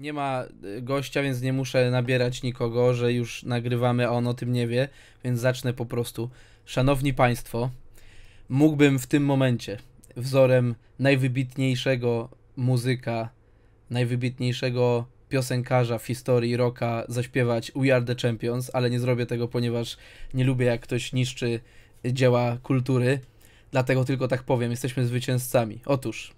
nie ma y, gościa, więc nie muszę nabierać nikogo, że już nagrywamy, a on o tym nie wie, więc zacznę po prostu. Szanowni Państwo, mógłbym w tym momencie wzorem najwybitniejszego muzyka, najwybitniejszego piosenkarza w historii rocka zaśpiewać We Are The Champions, ale nie zrobię tego, ponieważ nie lubię jak ktoś niszczy dzieła kultury. Dlatego tylko tak powiem, jesteśmy zwycięzcami. Otóż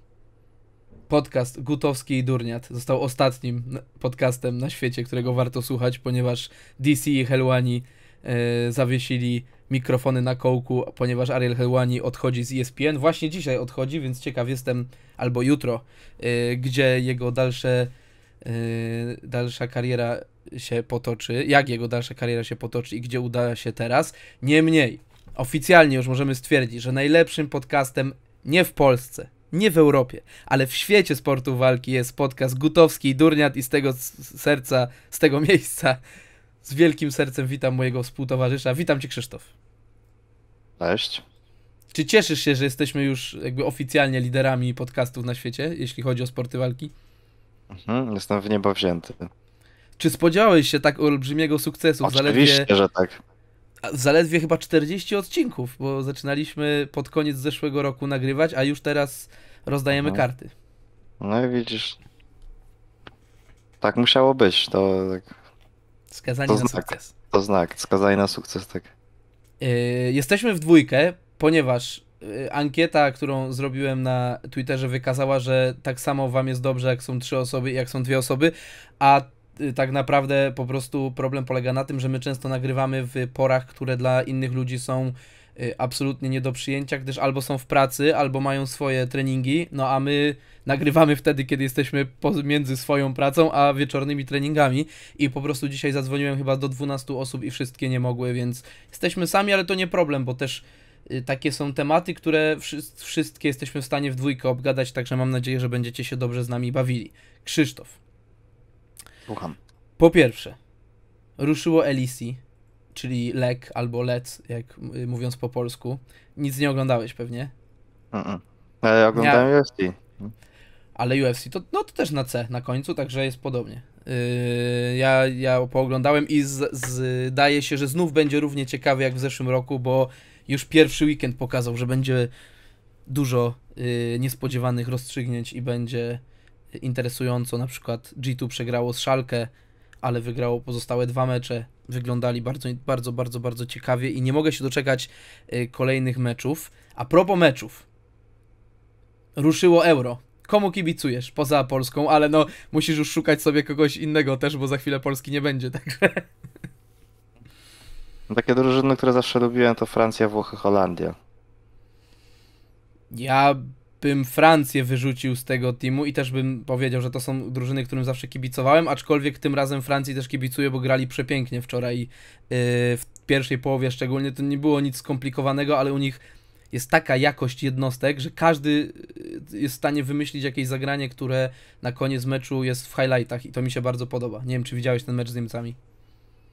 podcast Gutowski i Durniat został ostatnim podcastem na świecie, którego warto słuchać, ponieważ DC i Helwani e, zawiesili mikrofony na kołku, ponieważ Ariel Helwani odchodzi z ESPN. Właśnie dzisiaj odchodzi, więc ciekaw jestem, albo jutro, e, gdzie jego dalsze, e, dalsza kariera się potoczy, jak jego dalsza kariera się potoczy i gdzie uda się teraz. Niemniej, oficjalnie już możemy stwierdzić, że najlepszym podcastem nie w Polsce, nie w Europie, ale w świecie sportu walki jest podcast Gutowski i Durniat i z tego serca, z tego miejsca z wielkim sercem witam mojego współtowarzysza. Witam cię Krzysztof. Cześć. Czy cieszysz się, że jesteśmy już jakby oficjalnie liderami podcastów na świecie, jeśli chodzi o sporty walki? Mhm, jestem w niebo wzięty. Czy spodziewałeś się tak olbrzymiego sukcesu? Oczywiście, zaledwie, że tak zaledwie chyba 40 odcinków, bo zaczynaliśmy pod koniec zeszłego roku nagrywać, a już teraz rozdajemy no. karty. No i widzisz. Tak musiało być. To, tak. Skazanie to na znak. sukces. To znak, skazanie na sukces, tak. Yy, jesteśmy w dwójkę, ponieważ y, ankieta, którą zrobiłem na Twitterze, wykazała, że tak samo wam jest dobrze, jak są trzy osoby jak są dwie osoby, a Y, tak naprawdę po prostu problem polega na tym, że my często nagrywamy w porach, które dla innych ludzi są y, absolutnie nie do przyjęcia, gdyż albo są w pracy, albo mają swoje treningi, no a my nagrywamy wtedy, kiedy jesteśmy między swoją pracą a wieczornymi treningami i po prostu dzisiaj zadzwoniłem chyba do 12 osób i wszystkie nie mogły, więc jesteśmy sami, ale to nie problem, bo też y, takie są tematy, które wszystkie jesteśmy w stanie w dwójkę obgadać, także mam nadzieję, że będziecie się dobrze z nami bawili. Krzysztof. Słucham. Po pierwsze, ruszyło Elisi, czyli lek albo lec, jak y, mówiąc po polsku. Nic nie oglądałeś pewnie? Mm Ale no, ja oglądałem ja. UFC. Ale UFC to, no, to też na C na końcu, także jest podobnie. Yy, ja, ja pooglądałem i zdaje się, że znów będzie równie ciekawy jak w zeszłym roku, bo już pierwszy weekend pokazał, że będzie dużo yy, niespodziewanych rozstrzygnięć i będzie interesująco. Na przykład G2 przegrało z Szalkę, ale wygrało pozostałe dwa mecze. Wyglądali bardzo, bardzo, bardzo, bardzo ciekawie i nie mogę się doczekać y, kolejnych meczów. A propos meczów, ruszyło euro. Komu kibicujesz poza Polską, ale no musisz już szukać sobie kogoś innego też, bo za chwilę Polski nie będzie, także. No, takie drużyny, które zawsze lubiłem, to Francja, Włochy, Holandia. Ja bym Francję wyrzucił z tego teamu i też bym powiedział, że to są drużyny, którym zawsze kibicowałem, aczkolwiek tym razem Francji też kibicuję, bo grali przepięknie wczoraj yy, w pierwszej połowie szczególnie, to nie było nic skomplikowanego, ale u nich jest taka jakość jednostek, że każdy y, jest w stanie wymyślić jakieś zagranie, które na koniec meczu jest w highlightach i to mi się bardzo podoba. Nie wiem, czy widziałeś ten mecz z Niemcami.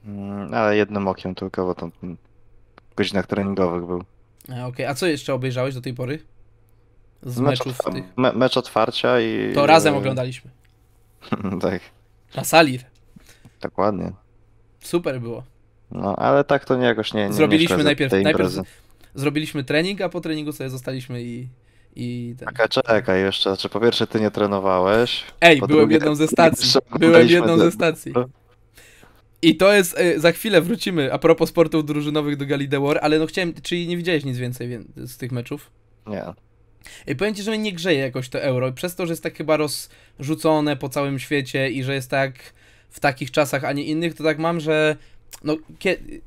Mm, ale jednym okiem tylko, bo tam w godzinach treningowych był. Okej, okay. a co jeszcze obejrzałeś do tej pory? z mecz meczów otw- tych. Me mecz otwarcia i. To razem oglądaliśmy. tak. Na sali. Dokładnie. Super było. No, ale tak to nie jakoś nie. nie Zrobiliśmy najpierw, najpierw zrobiliśmy trening, a po treningu sobie zostaliśmy i. i ten. Taka czekaj jeszcze, znaczy po pierwsze ty nie trenowałeś. Ej, byłem drugie, jedną ze stacji. Byłem jedną ze stacji. I to jest, e, za chwilę wrócimy a propos sportów drużynowych do Gali ale no chciałem, czyli nie widziałeś nic więcej z tych meczów? Nie. I powiem ci, że mnie nie grzeje jakoś to euro, przez to, że jest tak chyba rozrzucone po całym świecie i że jest tak w takich czasach, a nie innych, to tak mam, że no,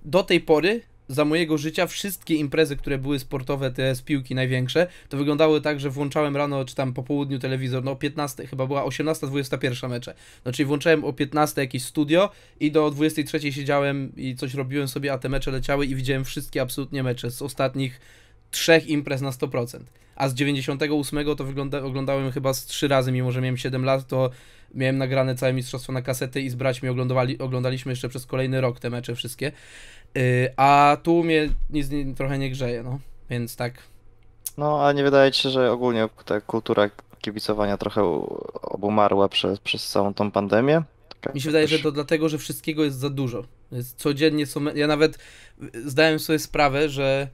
do tej pory za mojego życia wszystkie imprezy, które były sportowe, te z piłki największe, to wyglądały tak, że włączałem rano czy tam po południu telewizor, no o 15, chyba była 18-21 mecze. No czyli włączałem o 15 jakieś studio i do 23 siedziałem i coś robiłem sobie, a te mecze leciały i widziałem wszystkie absolutnie mecze z ostatnich trzech imprez na 100%. A z 98 to wygląda, oglądałem chyba z trzy razy, mimo że miałem 7 lat, to miałem nagrane całe mistrzostwo na kasety i z braćmi oglądali, oglądaliśmy jeszcze przez kolejny rok te mecze wszystkie. Yy, a tu mnie nic nie, trochę nie grzeje, no. Więc tak. No, a nie wydaje ci się, że ogólnie ta kultura kibicowania trochę obumarła przez, przez całą tą pandemię? Tak Mi się wydaje, że to dlatego, że wszystkiego jest za dużo. Codziennie są. Ja nawet zdałem sobie sprawę, że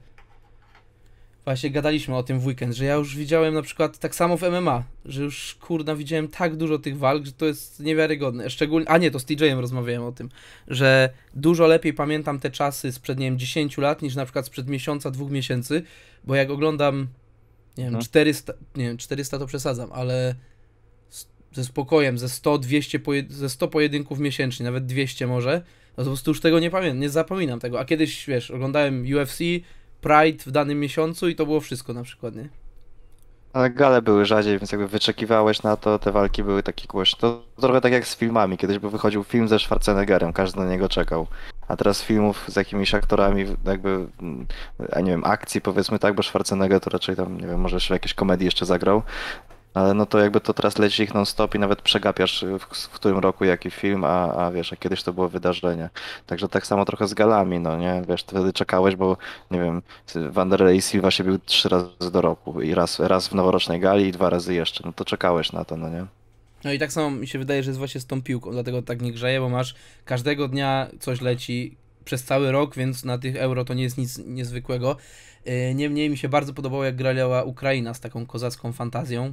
Właśnie gadaliśmy o tym w weekend, że ja już widziałem na przykład tak samo w MMA, że już kurna widziałem tak dużo tych walk, że to jest niewiarygodne. Szczególnie, a nie, to z TJ-em rozmawiałem o tym, że dużo lepiej pamiętam te czasy sprzed, nie wiem, 10 lat niż na przykład sprzed miesiąca, dwóch miesięcy, bo jak oglądam, nie wiem, no. 400, nie wiem, 400 to przesadzam, ale ze spokojem, ze 100, 200 ze 100 pojedynków miesięcznie, nawet 200 może, no to po prostu już tego nie pamiętam, nie zapominam tego. A kiedyś, wiesz, oglądałem UFC, Pride w danym miesiącu i to było wszystko na przykład, nie? Ale gale były rzadziej, więc jakby wyczekiwałeś na to, te walki były takie głośne. To trochę tak jak z filmami. Kiedyś by wychodził film ze Schwarzeneggerem, każdy na niego czekał. A teraz filmów z jakimiś aktorami, jakby, mm, a nie wiem, akcji powiedzmy tak, bo Schwarzenegger to raczej tam, nie wiem, może jeszcze jakieś komedii jeszcze zagrał, ale no to jakby to teraz leci ich non-stop i nawet przegapiasz y, w, w którym roku jaki film, a, a wiesz, a kiedyś to było wydarzenie. Także tak samo trochę z galami, no nie? Wiesz, wtedy czekałeś, bo nie wiem, Wanderlei Silva się bił trzy razy do roku i raz, raz w noworocznej gali i dwa razy jeszcze. No to czekałeś na to, no nie? No i tak samo mi się wydaje, że jest właśnie z tą piłką, dlatego tak nie grzeje, bo masz każdego dnia coś leci przez cały rok, więc na tych euro to nie jest nic niezwykłego. Y, niemniej mi się bardzo podobało, jak grała Ukraina z taką kozacką fantazją.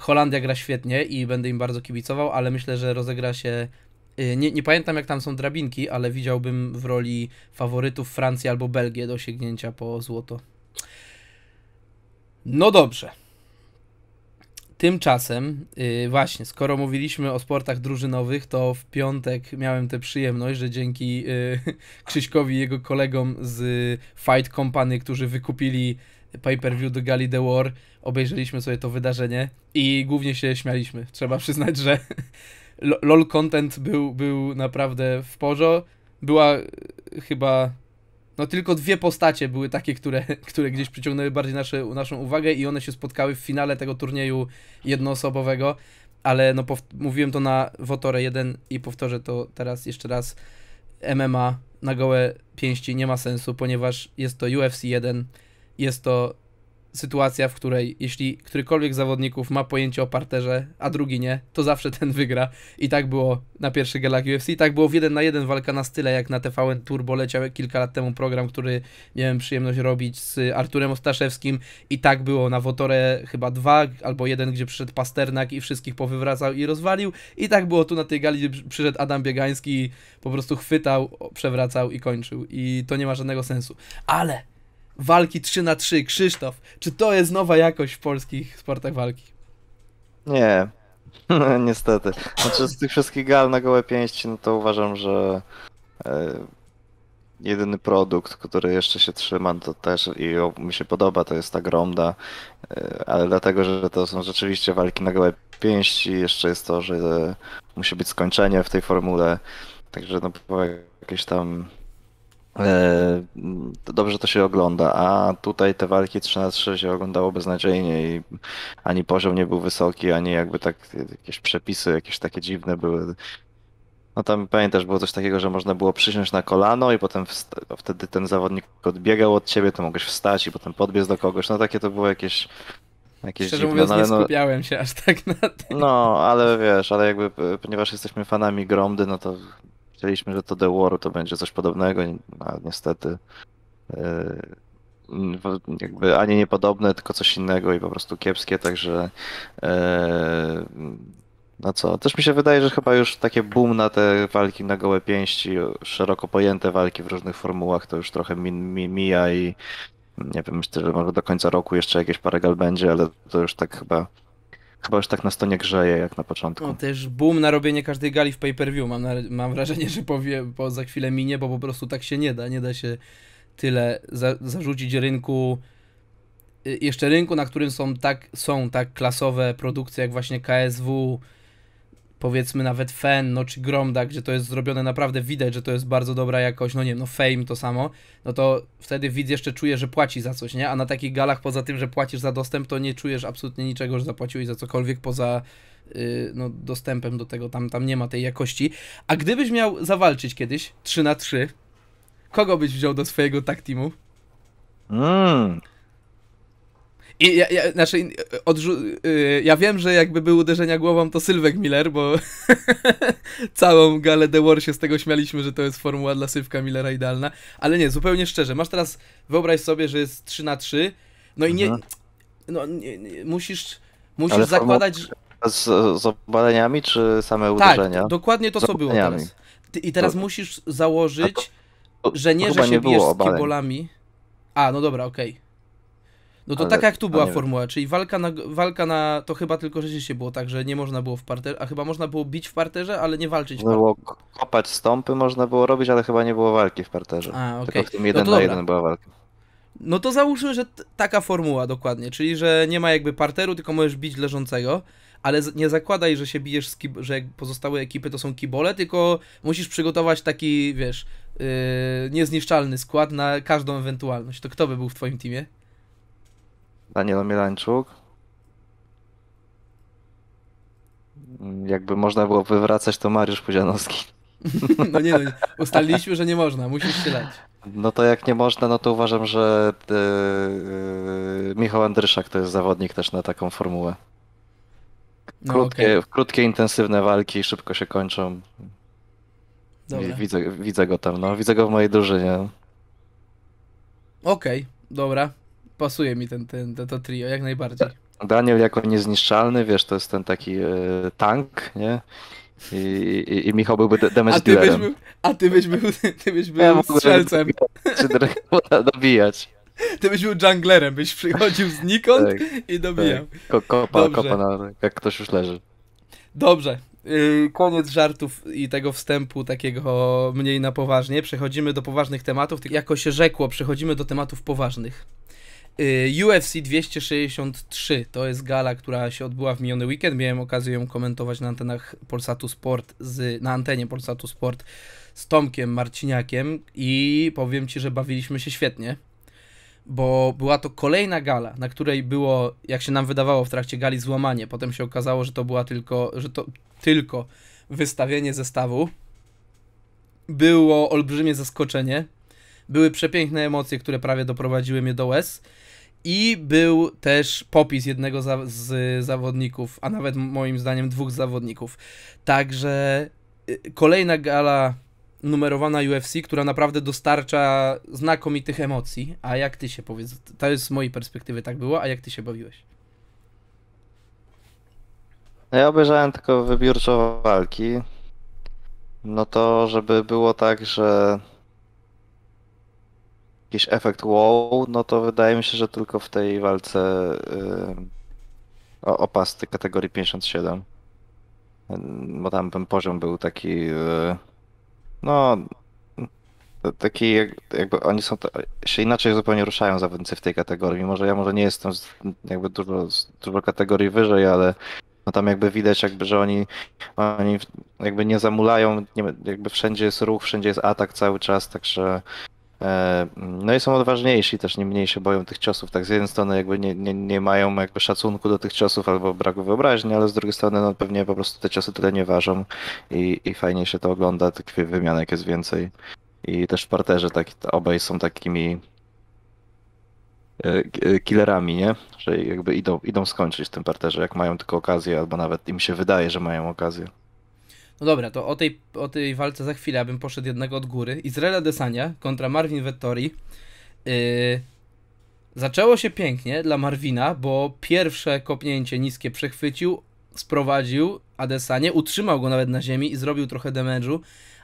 Holandia gra świetnie i będę im bardzo kibicował, ale myślę, że rozegra się. Y, nie, nie pamiętam, jak tam są drabinki, ale widziałbym w roli faworytów Francji albo Belgię do sięgnięcia po złoto. No dobrze. Tymczasem, yy, właśnie, skoro mówiliśmy o sportach drużynowych, to w piątek miałem tę przyjemność, że dzięki yy, Krzyśkowi i jego kolegom z Fight Company, którzy wykupili pay-per-view do Gali The War, obejrzeliśmy sobie to wydarzenie i głównie się śmialiśmy. Trzeba przyznać, że LOL content był, był naprawdę w porzo. Była e, chyba no tylko dwie postacie były takie, które, które gdzieś przyciągnęły bardziej nasze, naszą uwagę i one się spotkały w finale tego turnieju jednoosobowego, ale no mówiłem to na Wotorę 1 i powtórzę to teraz jeszcze raz. MMA na gołe pięści nie ma sensu, ponieważ jest to UFC 1 jest to sytuacja, w której jeśli którykolwiek zawodników ma pojęcie o parterze, a drugi nie, to zawsze ten wygra. I tak było na pierwszy Galak UFC, i tak było w jeden na jeden walka na style, jak na TVN Turbo leciał kilka lat temu program, który miałem przyjemność robić z Arturem Ostaszewskim i tak było na Wotore chyba dwa albo jeden, gdzie przyszedł Pasternak i wszystkich powywracał i rozwalił. I tak było tu na tej gali, gdzie przyszedł Adam Biegański i po prostu chwytał, przewracał i kończył. I to nie ma żadnego sensu. Ale walki 3 na 3 Krzysztof, czy to jest nowa jakość w polskich sportach walki? Nie, niestety. Znaczy z tych wszystkich gal na gołe pięści, no to uważam, że e, jedyny produkt, który jeszcze się trzyma, to też i mi się podoba, to jest ta gromda, e, ale dlatego, że to są rzeczywiście walki na gołe pięści, jeszcze jest to, że musi być skończenie w tej formule, także no jakieś tam E, to dobrze to się ogląda, a tutaj te walki 3 na 3 się oglądało beznadziejnie i ani poziom nie był wysoki, ani jakby tak jakieś przepisy jakieś takie dziwne były. No tam pamiętasz, było coś takiego, że można było przysiąść na kolano i potem no wtedy ten zawodnik odbiegał od ciebie, to mogłeś wstać i potem podbiec do kogoś. No takie to było jakieś Jakieś Szczerze dziwne, mówiąc, no, nie no- skupiałem się aż tak na tym. No, ale wiesz, ale jakby, ponieważ jesteśmy fanami Gromdy, no to Chcieliśmy, że to The War to będzie coś podobnego, a niestety e, jakby ani niepodobne, tylko coś innego i po prostu kiepskie, także e, no co, też mi się wydaje, że chyba już takie boom na te walki na gołe pięści, szeroko pojęte walki w różnych formułach, to już trochę mi, mi, mija i nie wiem, myślę, że może do końca roku jeszcze jakieś parę gal będzie, ale to już tak chyba chyba już tak na stonie grzeje jak na początku. No też boom na robienie każdej gali w pay-per-view. Mam, na, mam wrażenie, że powie, bo za chwilę minie, bo po prostu tak się nie da. Nie da się tyle za, zarzucić rynku y, jeszcze rynku, na którym są tak, są tak klasowe produkcje jak właśnie KSW, powiedzmy nawet no czy Gromda, gdzie to jest zrobione naprawdę widać, że to jest bardzo dobra jakość, no nie wiem, no Fame to samo, no to wtedy widz jeszcze czuje, że płaci za coś, nie? A na takich galach poza tym, że płacisz za dostęp, to nie czujesz absolutnie niczego, że zapłaciłeś za cokolwiek poza yy, no, dostępem do tego, tam, tam nie ma tej jakości. A gdybyś miał zawalczyć kiedyś 3 na 3, kogo byś wziął do swojego tag teamu? Mmm, i ja, ja, znaczy, y, odrzu- yy, ja wiem, że jakby były uderzenia głową, to Sylwek Miller, bo całą galę The War się z tego śmialiśmy, że to jest formuła dla Sylwka Millera idealna. Ale nie, zupełnie szczerze, masz teraz, wyobraź sobie, że jest 3 na 3 no i nie, mhm. no, nie, nie musisz, musisz Ale zakładać... Z, z obaleniami, czy same tak, uderzenia? Tak, dokładnie to, co było teraz. Ty, I teraz to... musisz założyć, to... To... że nie, że się nie bijesz z kibolami. A, no dobra, okej. Okay. No to ale, tak jak tu była formuła, czyli walka na, walka na, to chyba tylko rzeczywiście było tak, że nie można było w parterze, a chyba można było bić w parterze, ale nie walczyć. Można było kopać stąpy, można było robić, ale chyba nie było walki w parterze. A, okay. Tylko w tym no jeden no na jeden była walka. No to załóżmy, że taka formuła dokładnie, czyli że nie ma jakby parteru, tylko możesz bić leżącego, ale nie zakładaj, że się bijesz, z że pozostałe ekipy to są kibole, tylko musisz przygotować taki, wiesz, yy, niezniszczalny skład na każdą ewentualność. To kto by był w twoim teamie? Daniel Mielańczuk. Mm, jakby można było wywracać, to Mariusz Pudzianowski. No nie, no, ustaliliśmy, że nie można, musisz się No to jak nie można, no to uważam, że yy, Michał Andryszak to jest zawodnik też na taką formułę. No, krótkie, no, okay. krótkie intensywne walki, szybko się kończą. Widzę, widzę go tam, no. Widzę go w mojej drużynie. Okej, okay, dobra pasuje mi ten, ten, to, to trio, jak najbardziej. Daniel jako niezniszczalny, wiesz, to jest ten taki e, tank, nie? I, i, i Michał byłby damage a ty dealerem. Byś był, a ty byś był, ty byś był ja strzelcem. Czy dobijać. Ty byś był junglerem, byś przychodził znikąd tak, i dobijał. Tak. kopa, Dobrze. kopa na, jak ktoś już leży. Dobrze. Y, koniec żartów i tego wstępu takiego mniej na poważnie. Przechodzimy do poważnych tematów. Jako się rzekło, przechodzimy do tematów poważnych. Y, UFC 263 to jest gala, która się odbyła w miniony weekend. Miałem okazję ją komentować na antenach Polsatu Sport, z, na antenie Polsatu Sport z Tomkiem Marciniakiem i powiem Ci, że bawiliśmy się świetnie, bo była to kolejna gala, na której było, jak się nam wydawało w trakcie gali, złamanie. Potem się okazało, że to była tylko, że to tylko wystawienie zestawu. Było olbrzymie zaskoczenie, były przepiękne emocje, które prawie doprowadziły mnie do łez. I był też popis jednego za z zawodników, a nawet moim zdaniem dwóch zawodników. Także y, kolejna gala numerowana UFC, która naprawdę dostarcza znakomitych emocji. A jak ty się powiedz, to jest z mojej perspektywy tak było, a jak ty się bawiłeś? No ja obejrzałem tylko wybiórczo walki. No to, żeby było tak, że jakiś efekt wow, no to wydaje mi się, że tylko w tej walce yy, o opasty kategorii 57. bo tam ten poziom był taki, yy, no taki jakby oni są, się inaczej zupełnie ruszają zawodnicy w tej kategorii, mimo że ja może nie jestem z, jakby dużo, z dużo kategorii wyżej, ale no tam jakby widać jakby, że oni, oni jakby nie zamulają, nie, jakby wszędzie jest ruch, wszędzie jest atak cały czas, także E, no i są odważniejsi, też nie mniej się boją tych ciosów. Tak z jednej strony jakby nie, nie, nie mają jakby szacunku do tych ciosów albo braku wyobraźni, ale z drugiej strony no pewnie po prostu te ciosy tyle nie ważą i, i fajnie się to ogląda, tych wymianek jest więcej. I też w parterze tak, obaj są takimi e, e, killerami, nie? Że jakby idą, idą skończyć w tym parterze, jak mają tylko okazję, albo nawet im się wydaje, że mają okazję. No dobra, to o tej, o tej walce za chwilę, abym poszedł jednego od góry. Izraela Desania kontra Marvin Vettori. Yy, zaczęło się pięknie dla Marvina, bo pierwsze kopnięcie niskie przechwycił, sprowadził Adesanie, utrzymał go nawet na ziemi i zrobił trochę damage'u,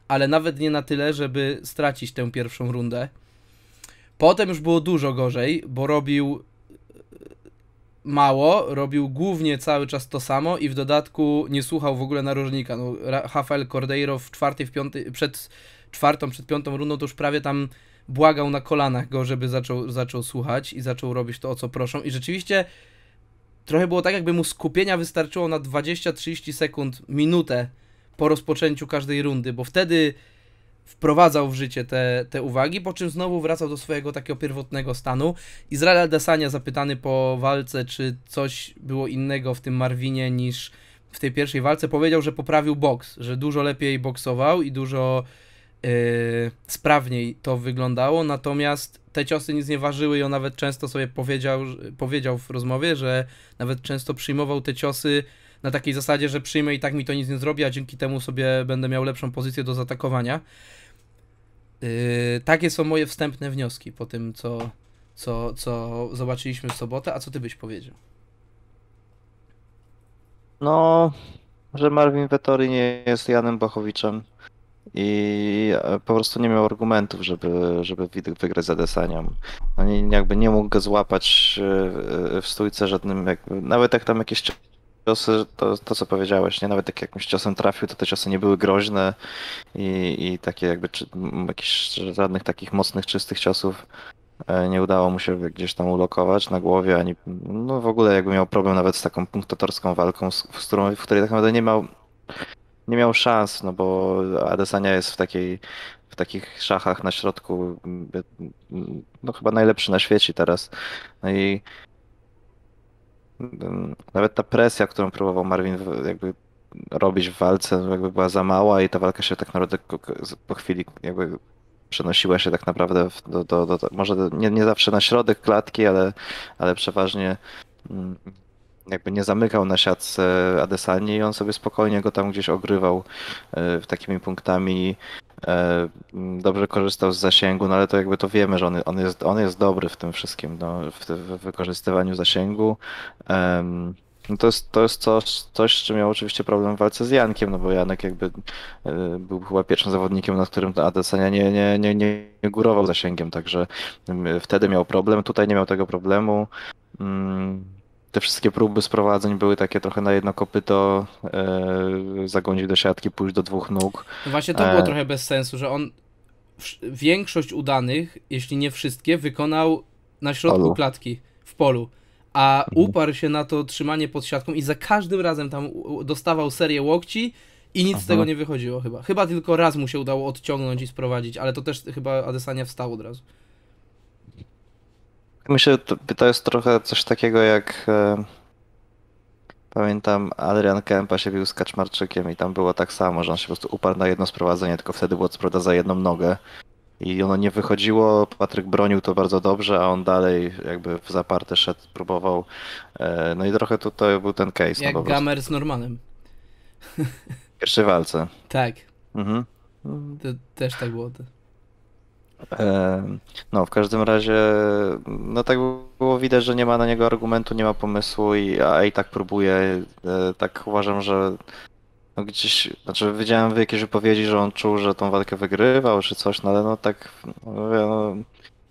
ale nawet nie na tyle, żeby stracić tę pierwszą rundę. Potem już było dużo gorzej, bo robił mało, robił głównie cały czas to samo i w dodatku nie słuchał w ogóle narożnika. No, Rafael Cordeiro w czwartej, w piątej, przed czwartą, przed piątą rundą to już prawie tam błagał na kolanach go, żeby zaczął, zaczął słuchać i zaczął robić to, o co proszą. I rzeczywiście trochę było tak, jakby mu skupienia wystarczyło na 20-30 sekund, minutę po rozpoczęciu każdej rundy, bo wtedy wprowadzał w życie te, te uwagi, po czym znowu wracał do swojego takiego pierwotnego stanu. Izrael Desania zapytany po walce, czy coś było innego w tym Marwinie niż w tej pierwszej walce, powiedział, że poprawił boks, że dużo lepiej boksował i dużo yy, sprawniej to wyglądało, natomiast te ciosy nic nie ważyły i on nawet często sobie powiedział, powiedział w rozmowie, że nawet często przyjmował te ciosy na takiej zasadzie, że przyjmę i tak mi to nic nie zrobi, a dzięki temu sobie będę miał lepszą pozycję do zaatakowania. Yy, takie są moje wstępne wnioski po tym, co, co, co zobaczyliśmy w sobotę. A co ty byś powiedział? No, że Marvin Vettori nie jest Janem Bachowiczem i e, po prostu nie miał argumentów, żeby, żeby Widok wygrać za Desanią. Oni no, jakby nie mógł go złapać e, e, w stójce żadnym, jakby, nawet jak tam jakieś ciosy, to, to co powiedziałeś, nie? Nawet tak jak jakimś ciosem trafił, to te ciosy nie były groźne i, i takie jakby czy, jakichś żadnych takich mocnych, czystych ciosów e, nie udało mu się gdzieś tam ulokować na głowie, ani no w ogóle jakby miał problem nawet z taką punktatorską walką, w, którą, w której tak naprawdę nie miał, nie miał szans, no bo Adesania jest w takiej w takich szachach na środku no chyba najlepszy na świecie teraz. No i nawet ta presja, którą próbował Marvin jakby robić w walce, no jakby była za mała i ta walka się tak naprawdę po chwili jakby przenosiła się tak naprawdę do, do, do, do może nie, nie zawsze na środek klatki, ale, ale przeważnie mm, jakby nie zamykał na siatce Adesani i on sobie spokojnie go tam gdzieś ogrywał e, takimi punktami E, dobrze korzystał z zasięgu, no ale to jakby to wiemy, że on, on, jest, on jest dobry w tym wszystkim, no, w, w wykorzystywaniu zasięgu. Um, no to jest, to jest coś, coś, z czym miał oczywiście problem w walce z Jankiem, no bo Janek jakby e, był chyba pierwszym zawodnikiem, nad którym Adesania nie, nie, nie, nie górował zasięgiem, także wtedy miał problem, tutaj nie miał tego problemu. Mm, te wszystkie próby sprowadzeń były takie trochę na jedno kopyto, e, zagonić do siatki, pójść do dwóch nóg. właśnie to było e... trochę bez sensu, że on większość udanych, jeśli nie wszystkie, wykonał na środku polu. klatki, w polu. A mhm. uparł się na to trzymanie pod siatką i za każdym razem tam dostawał serię łokci i nic Aha. z tego nie wychodziło chyba. Chyba tylko raz mu się udało odciągnąć i sprowadzić, ale to też chyba Adesania wstał od razu. Tak Myślę, że to jest trochę coś takiego jak. E, pamiętam, Adrian Kempa się bił z Kaczmarczykiem i tam było tak samo, że on się po prostu uparł na jedno sprowadzenie, tylko wtedy było co prawda za jedną nogę. I ono nie wychodziło, Patryk bronił to bardzo dobrze, a on dalej jakby w zaparte szedł, próbował. E, no i trochę tutaj był ten case. No jak no Gamer z Normanem. W pierwszej walce. Tak. Mhm. To też tak było. E, no, w każdym razie, no tak było widać, że nie ma na niego argumentu, nie ma pomysłu i, a i tak próbuje. E, tak uważam, że no gdzieś, znaczy widziałem w jakiejś wypowiedzi, że on czuł, że tą walkę wygrywał czy coś, no ale no tak, no,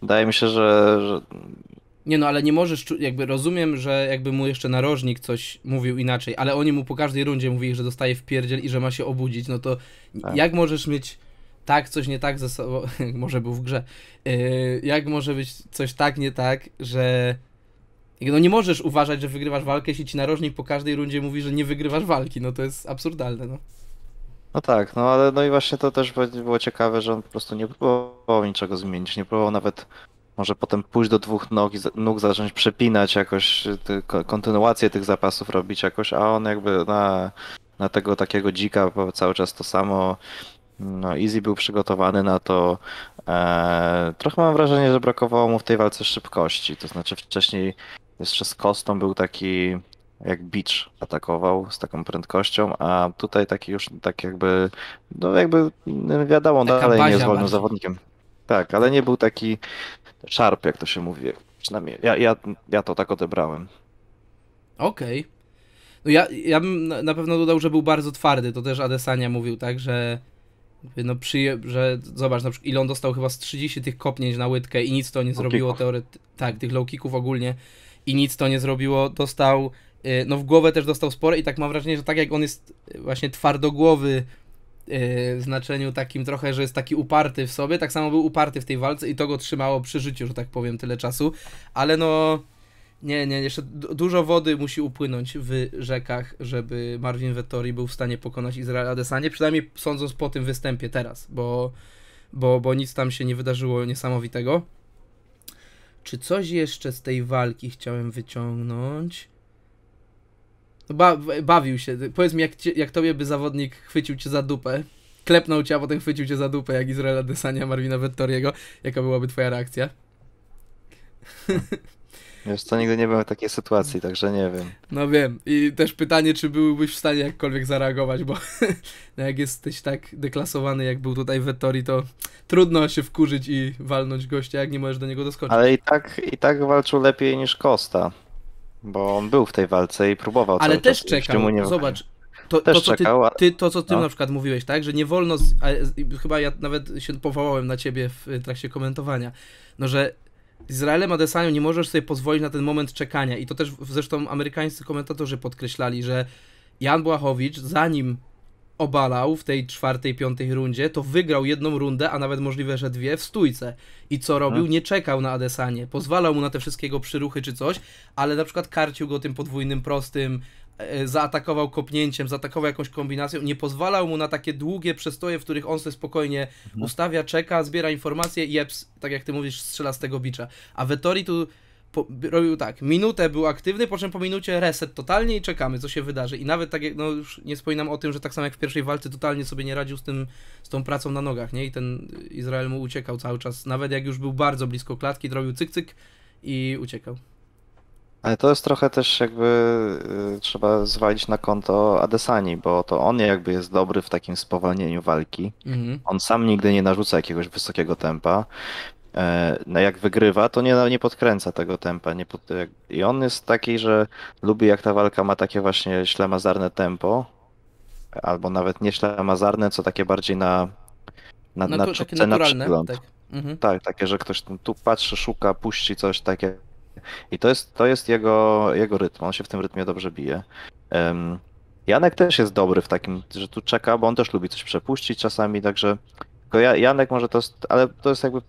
wydaje mi się, że, że... Nie no, ale nie możesz, jakby rozumiem, że jakby mu jeszcze narożnik coś mówił inaczej, ale oni mu po każdej rundzie mówili, że dostaje w pierdziel i że ma się obudzić, no to tak. jak możesz mieć tak, coś nie tak ze sobą, może był w grze, y, jak może być coś tak, nie tak, że no nie możesz uważać, że wygrywasz walkę, jeśli ci narożnik po każdej rundzie mówi, że nie wygrywasz walki, no to jest absurdalne, no. No tak, no ale no i właśnie to też było ciekawe, że on po prostu nie próbował niczego zmienić, nie próbował nawet może potem pójść do dwóch nóg i nóg zacząć przepinać jakoś, y, kontynuację tych zapasów robić jakoś, a on jakby na, na tego takiego dzika cały czas to samo no, Easy był przygotowany na to. Eee, trochę mam wrażenie, że brakowało mu w tej walce szybkości. To znaczy, wcześniej jeszcze z kostą był taki jak Beach atakował z taką prędkością, a tutaj taki już tak jakby, no jakby no, wiadomo, Taka dalej nie jest wolnym zawodnikiem. Tak, ale nie był taki szarp, jak to się mówi. Przynajmniej ja, ja, ja to tak odebrałem. Okej. Okay. No ja, ja bym na pewno dodał, że był bardzo twardy. To też Adesania mówił, tak, że no przyje, że zobacz, na przykład ile on dostał chyba z 30 tych kopnięć na łydkę i nic to nie zrobiło teoretycznie, tak, tych low kicków ogólnie i nic to nie zrobiło, dostał, y, no w głowę też dostał spore i tak mam wrażenie, że tak jak on jest y, właśnie twardogłowy y, w znaczeniu takim trochę, że jest taki uparty w sobie, tak samo był uparty w tej walce i to go trzymało przy życiu, że tak powiem, tyle czasu, ale no nie, nie, jeszcze dużo wody musi upłynąć w rzekach, żeby Marvin Vettori był w stanie pokonać Izraela Adesanya, przynajmniej sądząc po tym występie teraz, bo, bo, bo nic tam się nie wydarzyło niesamowitego. Czy coś jeszcze z tej walki chciałem wyciągnąć? No ba bawił się. Powiedz mi, jak, jak tobie by zawodnik chwycił cię za dupę, klepnął cię, a potem chwycił cię za dupę, jak Izraela Desania Marvina Vettoriego, jaka byłaby twoja reakcja? Wiesz to nigdy nie byłem w takiej sytuacji, także nie wiem. No wiem. I też pytanie, czy byłbyś w stanie jakkolwiek zareagować, bo no jak jesteś tak deklasowany, jak był tutaj Vettori, to trudno się wkurzyć i walnąć gościa, jak nie możesz do niego doskoczyć. Ale i tak, i tak walczył lepiej niż Costa, bo on był w tej walce i próbował. Ale też czas, czekał, nie zobacz. To, to, co ty, ty, to, co ty no. na przykład mówiłeś, tak? Że nie wolno, z, a, chyba ja nawet się powołałem na ciebie w trakcie komentowania, no że Izraelem Adesanya nie możesz sobie pozwolić na ten moment czekania i to też zresztą amerykańscy komentatorzy podkreślali, że Jan Błachowicz zanim obalał w tej czwartej, piątej rundzie, to wygrał jedną rundę, a nawet możliwe, że dwie w stójce. I co robił? No. Nie czekał na Adesanie. Pozwalał mu na te wszystkiego przyruchy czy coś, ale na przykład karcił go tym podwójnym prostym E, zaatakował kopnięciem, zaatakował jakąś kombinacją, nie pozwalał mu na takie długie przestoje, w których on sobie spokojnie mhm. ustawia, czeka, zbiera informacje i jeps, tak jak ty mówisz, strzela z tego bicza. A Vettori tu po, robił tak, minutę był aktywny, po czym po minucie reset totalnie i czekamy, co się wydarzy. I nawet tak jak, no już nie wspominam o tym, że tak samo jak w pierwszej walce totalnie sobie nie radził z tym, z tą pracą na nogach, nie? I ten Izrael mu uciekał cały czas, nawet jak już był bardzo blisko klatki, to robił cyk, cyk i uciekał. Ale to jest trochę też jakby y, trzeba zwalić na konto Adesani, bo to on jakby jest dobry w takim spowalnieniu walki. Mhm. On sam nigdy nie narzuca jakiegoś wysokiego tempa. E, no jak wygrywa, to nie, nie podkręca tego tempa. Nie pod... I on jest taki, że lubi jak ta walka ma takie właśnie ślamazarne tempo, albo nawet nie ślamazarne, co takie bardziej na, na, Natu- na, takie na przygląd. Tak. Mhm. tak, takie, że ktoś tu patrzy, szuka, puści coś takie i to jest, to jest jego, jego rytm, on się w tym rytmie dobrze bije. Um, Janek też jest dobry w takim, że tu czeka, bo on też lubi coś przepuścić czasami, także tylko Janek może to, ale to jest jakby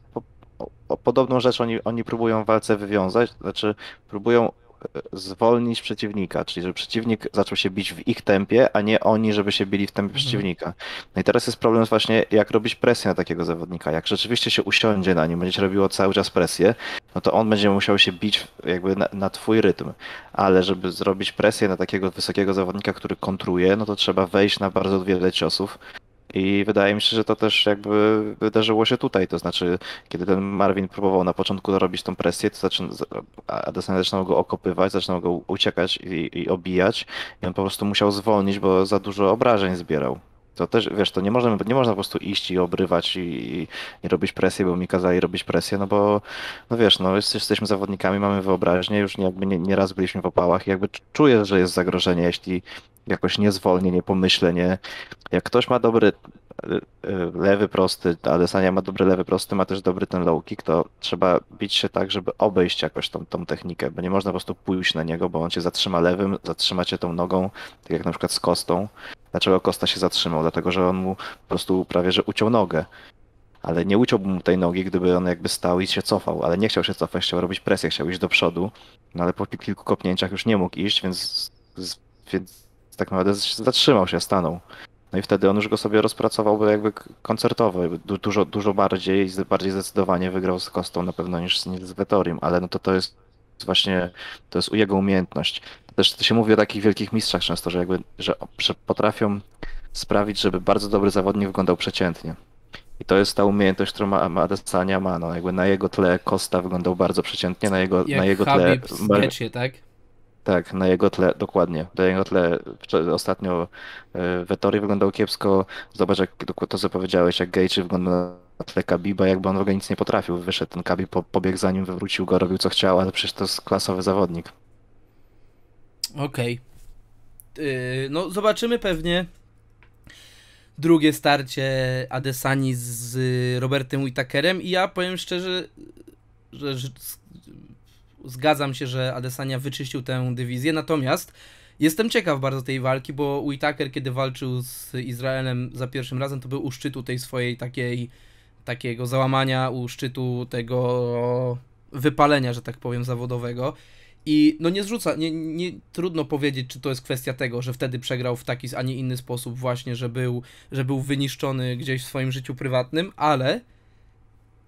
po, podobną rzecz oni, oni próbują w walce wywiązać, znaczy próbują E, zwolnić przeciwnika, czyli żeby przeciwnik zaczął się bić w ich tempie, a nie oni, żeby się bili w tempie mhm. przeciwnika. No i teraz jest problem właśnie, jak robić presję na takiego zawodnika. Jak rzeczywiście się usiądzie na nim, będziecie robiło cały czas presję, no to on będzie musiał się bić jakby na, na twój rytm. Ale żeby zrobić presję na takiego wysokiego zawodnika, który kontruje, no to trzeba wejść na bardzo wiele ciosów, i wydaje mi się, że to też jakby wydarzyło się tutaj. To znaczy, kiedy ten Marvin próbował na początku zarobić tą presję, to zaczyna, Adesanya zaczynał go okopywać, zaczynał go uciekać i, i obijać. I on po prostu musiał zwolnić, bo za dużo obrażeń zbierał. To też, wiesz, to nie, możemy, nie można po prostu iść i obrywać i, i, robić presję, bo mi kazali robić presję, no bo, no wiesz, no jesteśmy zawodnikami, mamy wyobraźnię, już jakby nie, raz byliśmy w opałach i jakby czuję, że jest zagrożenie, jeśli jakoś nie zwolnię, nie pomyślę, nie, jak ktoś ma dobry e, e, lewy prosty, a Adesanya ma dobry lewy prosty, ma też dobry ten low kick, to trzeba bić się tak, żeby obejść jakoś tą, tą technikę, bo nie można po prostu pójść na niego, bo on cię zatrzyma lewym, zatrzyma cię tą nogą, tak jak na przykład z Kostą. Dlaczego Kosta się zatrzymał? Dlatego, że on mu po prostu prawie, że uciął nogę. Ale nie uciąłby mu tej nogi, gdyby on jakby stał i się cofał, ale nie chciał się cofać, chciał robić presję, chciał iść do przodu, no ale po kilku kopnięciach już nie mógł iść, więc, więc tak naprawdę zatrzymał się, stanął. No i wtedy on już go sobie rozpracowałby jakby koncertowo, jakby dużo, dużo bardziej, bardziej zdecydowanie wygrał z Kostą na pewno niż, z Vetorim, ale no to to jest właśnie, to jest jego umiejętność. Też to się mówi o takich wielkich mistrzach często, że jakby, że, że potrafią sprawić, żeby bardzo dobry zawodnik wyglądał przeciętnie. I to jest ta umiejętność, którą ma, Adesanya ma. No, jakby na jego tle Costa wyglądał bardzo przeciętnie, na jego, na jego tle... w skecie, tak? Tak, na jego tle, dokładnie. Na jego tle ostatnio Vettori wyglądał kiepsko. Zobacz, jak to co powiedziałeś, jak Gejczy wygląda na tle Kabiba, jakby on w ogóle nic nie potrafił. Wyszedł ten Kabib, pobiegł za nim, wywrócił go, robił co chciał, ale przecież to jest klasowy zawodnik. Okej. Okay. Yy, no, zobaczymy pewnie drugie starcie Adesani z Robertem Whittakerem i ja powiem szczerze, że, że zgadzam się, że Adesania wyczyścił tę dywizję, natomiast jestem ciekaw bardzo tej walki, bo Whitaker, kiedy walczył z Izraelem za pierwszym razem, to był u szczytu tej swojej takiej takiego załamania, u szczytu tego wypalenia, że tak powiem, zawodowego. I no nie zrzuca, nie, nie, trudno powiedzieć, czy to jest kwestia tego, że wtedy przegrał w taki, a nie inny sposób, właśnie, że był, że był wyniszczony gdzieś w swoim życiu prywatnym, ale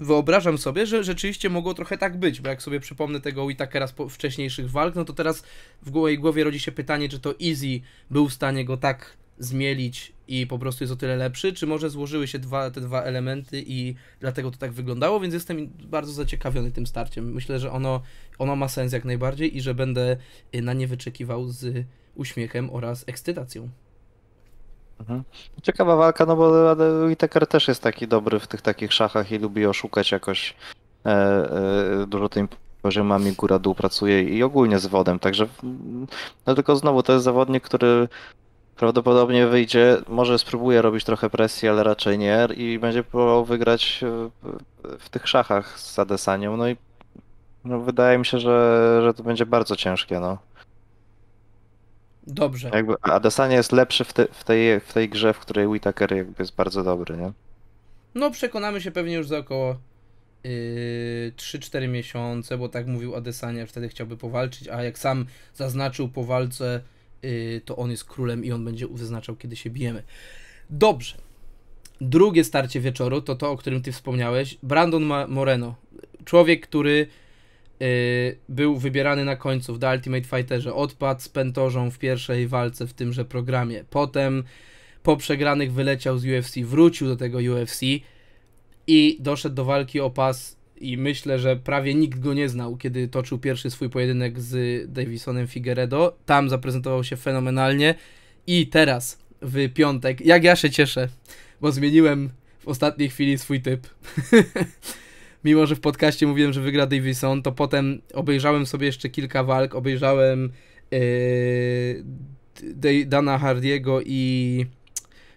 wyobrażam sobie, że rzeczywiście mogło trochę tak być, bo jak sobie przypomnę tego Whitakera z wcześniejszych walk, no to teraz w mojej głowie rodzi się pytanie, czy to Easy był w stanie go tak zmielić i po prostu jest o tyle lepszy, czy może złożyły się dwa, te dwa elementy i dlatego to tak wyglądało, więc jestem bardzo zaciekawiony tym starciem. Myślę, że ono, ono ma sens jak najbardziej i że będę y, na nie wyczekiwał z uśmiechem oraz ekscytacją. Mhm. No, ciekawa walka, no bo Whittaker też jest taki dobry w tych takich szachach i lubi oszukać jakoś e, e, dużo tym poziomami góra-dół pracuje i ogólnie z wodem, także no tylko znowu to jest zawodnik, który prawdopodobnie wyjdzie, może spróbuje robić trochę presji, ale raczej nie i będzie próbował wygrać w, tych szachach z Adesanią, no i no wydaje mi się, że, że to będzie bardzo ciężkie, no. Dobrze. Jakby, a Desania jest lepszy w, te, w, tej, w tej grze, w której Whitaker jakby jest bardzo dobry, nie? No przekonamy się pewnie już za około yy, 3-4 miesiące, bo tak mówił Adesania, wtedy chciałby powalczyć, a jak sam zaznaczył po walce, yy, to on jest królem i on będzie wyznaczał, kiedy się bijemy. Dobrze. Drugie starcie wieczoru to to, o którym ty wspomniałeś. Brandon Moreno. Człowiek, który Y, był wybierany na końcu w The Ultimate Fighterze. Odpadł z Pentorzą w pierwszej walce w tymże programie. Potem po przegranych wyleciał z UFC, wrócił do tego UFC i doszedł do walki o pas i myślę, że prawie nikt go nie znał, kiedy toczył pierwszy swój pojedynek z Davisonem Figueredo. Tam zaprezentował się fenomenalnie i teraz w piątek, jak ja się cieszę, bo zmieniłem w ostatniej chwili swój typ. mimo że w podcaście mówiłem, że wygra Davison, to potem obejrzałem sobie jeszcze kilka walk, obejrzałem yy, Dana Hardiego i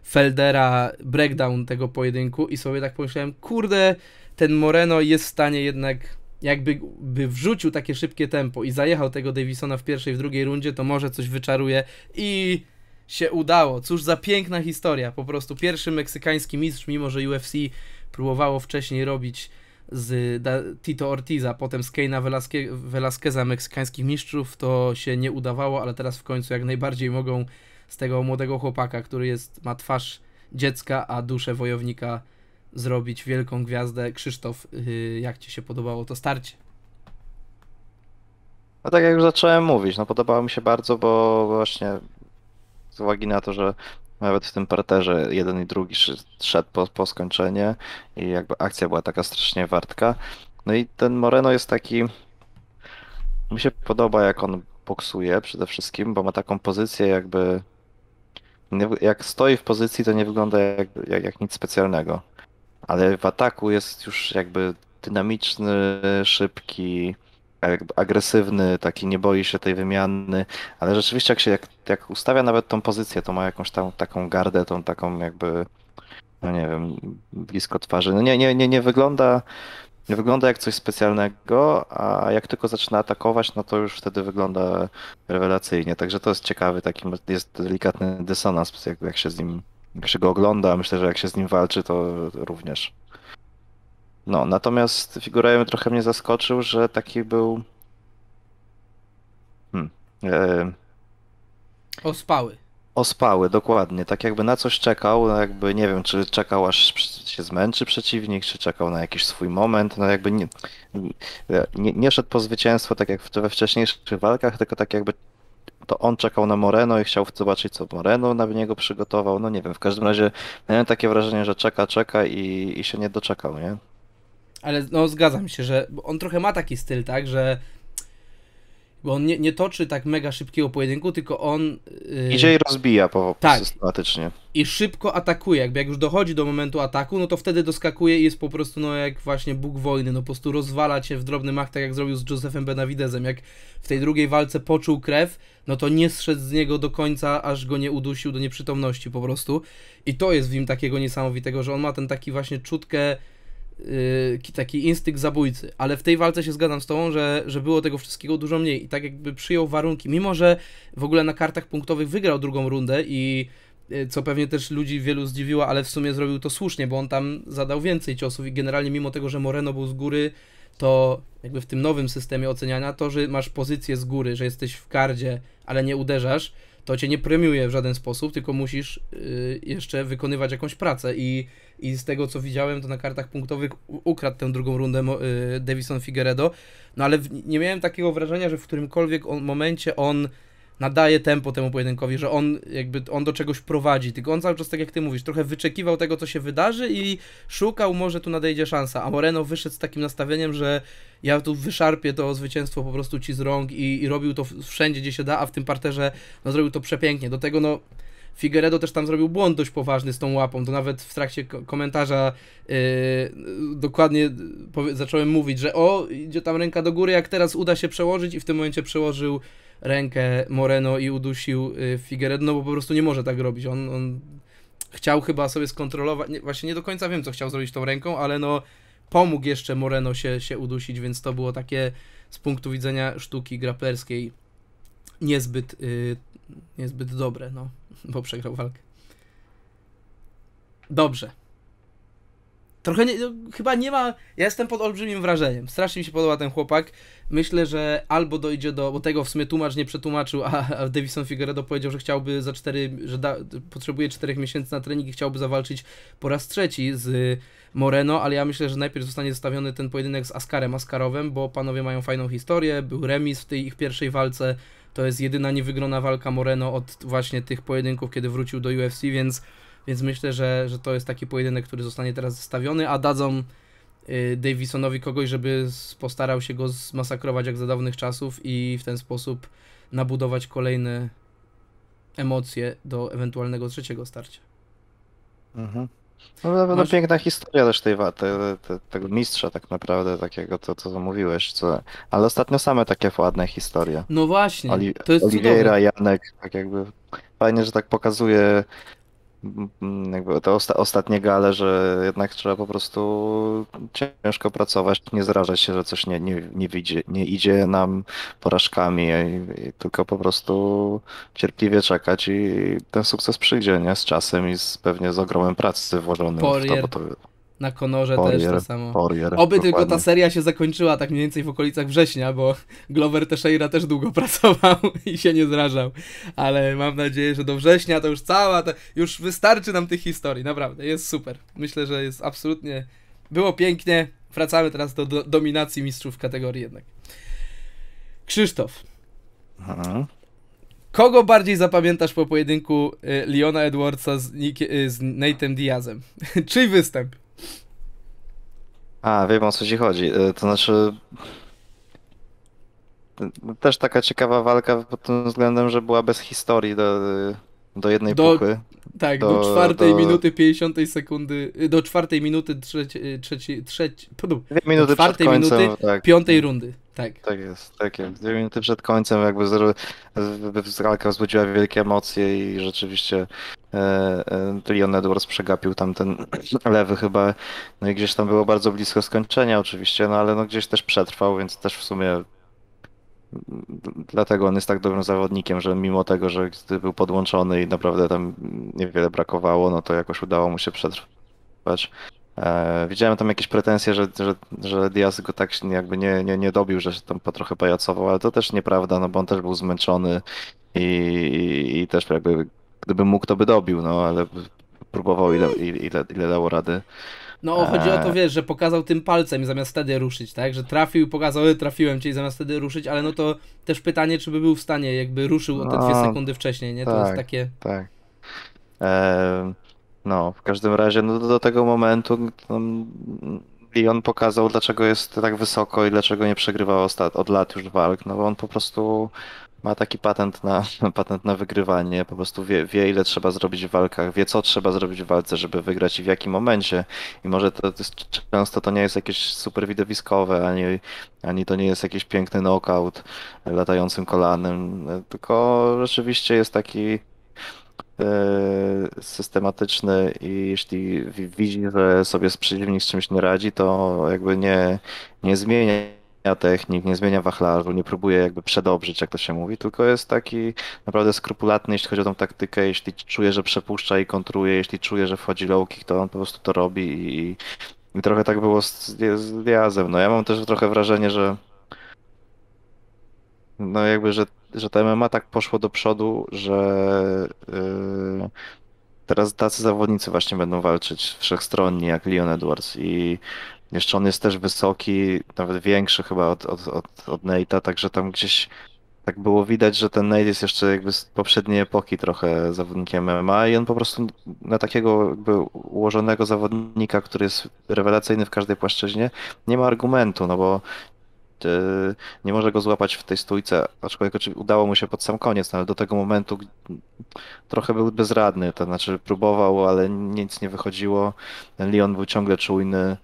Feldera breakdown tego pojedynku i sobie tak pomyślałem, kurde, ten Moreno jest w stanie jednak jakby by wrzucił takie szybkie tempo i zajechał tego Davisona w pierwszej, w drugiej rundzie, to może coś wyczaruje i się udało. Cóż za piękna historia. Po prostu pierwszy meksykański mistrz, mimo że UFC próbowało wcześniej robić z Tito Ortiza, potem z Keina Velasque Velasqueza, meksykańskich mistrzów, to się nie udawało, ale teraz w końcu jak najbardziej mogą z tego młodego chłopaka, który jest, ma twarz dziecka, a duszę wojownika zrobić wielką gwiazdę. Krzysztof, y, jak Ci się podobało to starcie? No tak jak już zacząłem mówić, no podobało mi się bardzo, bo właśnie z uwagi na to, że nawet w tym parterze jeden i drugi szedł po, po skończenie i jakby akcja była taka strasznie wartka. No i ten Moreno jest taki. Mi się podoba, jak on boksuje przede wszystkim, bo ma taką pozycję, jakby. Jak stoi w pozycji, to nie wygląda jak, jak, jak nic specjalnego. Ale w ataku jest już jakby dynamiczny, szybki, agresywny, taki nie boi się tej wymiany, ale rzeczywiście jak się jak, jak ustawia nawet tą pozycję, to ma jakąś tam taką gardę, tą taką jakby no nie wiem, blisko twarzy. No nie, nie, nie, nie wygląda nie wygląda jak coś specjalnego, a jak tylko zaczyna atakować, no to już wtedy wygląda rewelacyjnie. Także to jest ciekawy, taki jest delikatny dysonans, jak, jak się z nim, jak się go ogląda, myślę, że jak się z nim walczy, to również. No, natomiast Figurajem trochę mnie zaskoczył, że taki był. Hmm. E... Ospały. Ospały, dokładnie. Tak jakby na coś czekał, no jakby nie wiem, czy czekał aż się zmęczy przeciwnik, czy czekał na jakiś swój moment, no jakby nie, nie, nie szedł po zwycięstwo tak jak we wcześniejszych walkach, tylko tak jakby to on czekał na Moreno i chciał zobaczyć, co Moreno na niego przygotował. No nie wiem, w każdym razie miałem takie wrażenie, że czeka, czeka i, i się nie doczekał, nie? ale no zgadzam się, że on trochę ma taki styl, tak, że bo on nie, nie toczy tak mega szybkiego pojedynku, tylko on... Yy... Idzie i rozbija po, tak. systematycznie. I szybko atakuje, jakby jak już dochodzi do momentu ataku, no to wtedy doskakuje i jest po prostu no jak właśnie Bóg wojny, no po prostu rozwala cię w drobnym mach, tak jak zrobił z Josephem Benavidezem, jak w tej drugiej walce poczuł krew, no to nie zszedł z niego do końca, aż go nie udusił do nieprzytomności po prostu i to jest w nim takiego niesamowitego, że on ma ten taki właśnie czutkę Y, taki instynkt zabójcy, ale w tej walce się zgadzam z tobą, że, że było tego wszystkiego dużo mniej i tak jakby przyjął warunki, mimo że w ogóle na kartach punktowych wygrał drugą rundę i y, co pewnie też ludzi wielu zdziwiło, ale w sumie zrobił to słusznie, bo on tam zadał więcej ciosów i generalnie mimo tego, że Moreno był z góry, to jakby w tym nowym systemie oceniania to, że masz pozycję z góry, że jesteś w kardzie, ale nie uderzasz, to cię nie premiuje w żaden sposób, tylko musisz y, jeszcze wykonywać jakąś pracę i, i z tego co widziałem, to na kartach punktowych ukradł tę drugą rundę y, Davison Figueredo, no ale nie miałem takiego wrażenia, że w którymkolwiek on, momencie on nadaje tempo temu pojedynkowi, że on jakby on do czegoś prowadzi, tylko on cały czas, tak jak ty mówisz, trochę wyczekiwał tego, co się wydarzy i szukał, może tu nadejdzie szansa, a Moreno wyszedł z takim nastawieniem, że ja tu wyszarpię to zwycięstwo po prostu ci z rąk i, i robił to wszędzie, gdzie się da, a w tym parterze, no zrobił to przepięknie, do tego no Figueredo też tam zrobił błąd dość poważny z tą łapą, to nawet w trakcie komentarza yy, dokładnie yy, zacząłem mówić, że o, idzie tam ręka do góry, jak teraz uda się przełożyć i w tym momencie przełożył rękę Moreno i udusił y, Figueredo, no bo po prostu nie może tak robić. On, on chciał chyba sobie skontrolować, nie, właśnie nie do końca wiem, co chciał zrobić tą ręką, ale no pomógł jeszcze Moreno się, się udusić, więc to było takie z punktu widzenia sztuki graperskiej niezbyt, yy, niezbyt dobre, no, bo przegrał walkę. Dobrze. Trochę nie, no, chyba nie ma. Ja jestem pod olbrzymim wrażeniem. Strasznie mi się podoba ten chłopak. Myślę, że albo dojdzie do. Bo tego w sumie tłumacz nie przetłumaczył, a, a Davison Figueredo powiedział, że chciałby za cztery, że da, potrzebuje czterech miesięcy na trening i chciałby zawalczyć po raz trzeci z Moreno, ale ja myślę, że najpierw zostanie zostawiony ten pojedynek z Askarem Askarowem, bo panowie mają fajną historię. Był remis w tej ich pierwszej walce. To jest jedyna niewygrana walka Moreno od właśnie tych pojedynków, kiedy wrócił do UFC, więc więc myślę, że, że to jest taki pojedynek, który zostanie teraz zestawiony, a dadzą y, Davisonowi kogoś, żeby postarał się go zmasakrować jak za dawnych czasów i w ten sposób nabudować kolejne emocje do ewentualnego trzeciego starcia. Mhm. No, na pewno Masz... piękna historia też tej te, te, tego mistrza tak naprawdę, takiego, co, co mówiłeś, co... ale ostatnio same takie ładne historie. No właśnie, Oli... to jest Oliwiera, Janek, tak jakby fajnie, że tak pokazuje Mm, jakby te osta ostatnie gale, że jednak trzeba po prostu ciężko pracować, nie zrażać się, że coś nie, nie, nie, idzie, nie idzie nam porażkami, i, i tylko po prostu cierpliwie czekać i ten sukces przyjdzie, nie? Z czasem i z, pewnie z ogromem pracy włożonym Porier. w to, bo to na Konorze też to samo. Oby dokładnie. tylko ta seria się zakończyła tak mniej więcej w okolicach września, bo Glover Teixeira też długo pracował i się nie zrażał. Ale mam nadzieję, że do września to już cała, to już wystarczy nam tych historii, naprawdę, jest super. Myślę, że jest absolutnie, było pięknie. Wracamy teraz do, do dominacji mistrzów kategorii jednak. Krzysztof. Aha. Kogo bardziej zapamiętasz po pojedynku y, Leona Edwardsa z, y, z Nate'em Diazem? Czyj występ? A, wiem o co ci chodzi. E, to znaczy. E, też taka ciekawa walka pod tym względem, że była bez historii do, do jednej do, Tak, do, do czwartej do... minuty 50 sekundy, e, do czwartej minuty trzeciej, trzeci, trzeci, no, Dwie minuty do czwartej przed końcem, minuty tak. piątej rundy. Tak. tak jest, tak jest. Dwie minuty przed końcem jakby walka wzbudziła wielkie emocje i rzeczywiście E, e, Leon Edwards przegapił tam ten lewy chyba, no i gdzieś tam było bardzo blisko skończenia oczywiście, no ale no gdzieś też przetrwał, więc też w sumie dlatego on jest tak dobrym zawodnikiem, że mimo tego, że był podłączony i naprawdę tam niewiele brakowało, no to jakoś udało mu się przetrwać. E, widziałem tam jakieś pretensje, że, że, że Diaz go tak jakby nie, nie, nie dobił, że się tam po trochę pajacował, ale to też nieprawda, no bo on też był zmęczony i, i, i też jakby gdyby mógł, to by dobił, no ale próbował no ile, ile, ile dało rady. No, chodzi o to, eee. wiesz, że pokazał tym palcem zamiast wtedy ruszyć, tak? Że trafił i pokazał, e, trafiłem cię i zamiast wtedy ruszyć, ale no to też pytanie, czy by był w stanie, jakby ruszył o te dwie no, sekundy wcześniej, nie? To tak, jest takie. Tak. Eee, no, w każdym razie, no do tego momentu i mm, on pokazał, dlaczego jest tak wysoko i dlaczego nie przegrywał od lat już walk, no bo on po prostu ma taki patent na, patent na wygrywanie, po prostu wie, wie, ile trzeba zrobić w walkach, wie co trzeba zrobić w walce, żeby wygrać i w jakim momencie. I może to, to jest, często to nie jest jakieś super widowiskowe, ani, ani to nie jest jakiś piękny knockout latającym kolanem, tylko rzeczywiście jest taki e, systematyczny i jeśli widzi, że sobie z przeciwnik z czymś nie radzi, to jakby nie, nie zmienia zmienia technik, nie zmienia wachlarzu, nie próbuje jakby przedobrzyć, jak to się mówi, tylko jest taki naprawdę skrupulatny, jeśli chodzi o tą taktykę, jeśli czuje, że przepuszcza i kontruje, jeśli czuje, że wchodzi low kick, to on po prostu to robi i, i trochę tak było z, z Diazem. No ja mam też trochę wrażenie, że no jakby, że, że to MMA tak poszło do przodu, że yy, teraz tacy zawodnicy właśnie będą walczyć wszechstronnie jak Leon Edwards i jeszcze on jest też wysoki, nawet większy chyba od, od, od, od Nate'a, także tam gdzieś tak było widać, że ten Nate jest jeszcze jakby z poprzedniej epoki trochę zawodnikiem MMA i on po prostu na takiego jakby ułożonego zawodnika, który jest rewelacyjny w każdej płaszczyźnie, nie ma argumentu, no bo e, nie może go złapać w tej stójce, aczkolwiek udało mu się pod sam koniec, no ale do tego momentu trochę był bezradny, to znaczy próbował, ale nic nie wychodziło. Leon był ciągle czujny,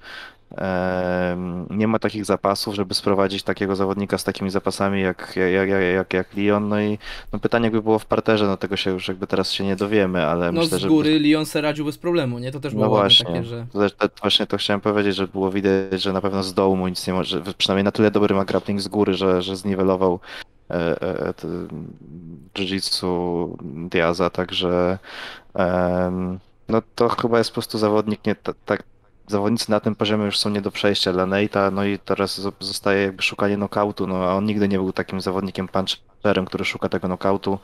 nie ma takich zapasów, żeby sprowadzić takiego zawodnika z takimi zapasami jak, jak, jak, jak Lyon. No i no pytanie, jakby było w parterze, no tego się już jakby teraz się nie dowiemy, ale no myślę, że. z góry żeby... Lyon se radził bez problemu, nie? To też no było no właśnie, takie, że. To, to, właśnie to chciałem powiedzieć, że było widać, że na pewno z dołu mu nic nie może, przynajmniej na tyle dobry ma grappling z góry, że, że zniwelował e, e, e, jiu-jitsu Diaza, także. no to chyba jest po prostu zawodnik nie tak zawodnicy na tym poziomie już są nie do przejścia dla Neita, no i teraz zostaje jakby szukanie nokautu, no a on nigdy nie był takim zawodnikiem puncherem, który szuka tego nokautu,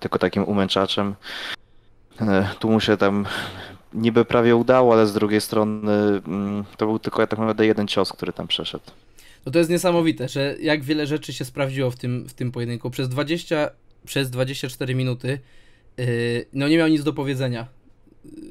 tylko takim umęczaczem. E, tu mu się tam niby prawie udało, ale z drugiej strony mm, to był tylko tak naprawdę jeden cios, który tam przeszedł. No to jest niesamowite, że jak wiele rzeczy się sprawdziło w tym, w tym pojedynku. Przez 20, przez 24 minuty y, no nie miał nic do powiedzenia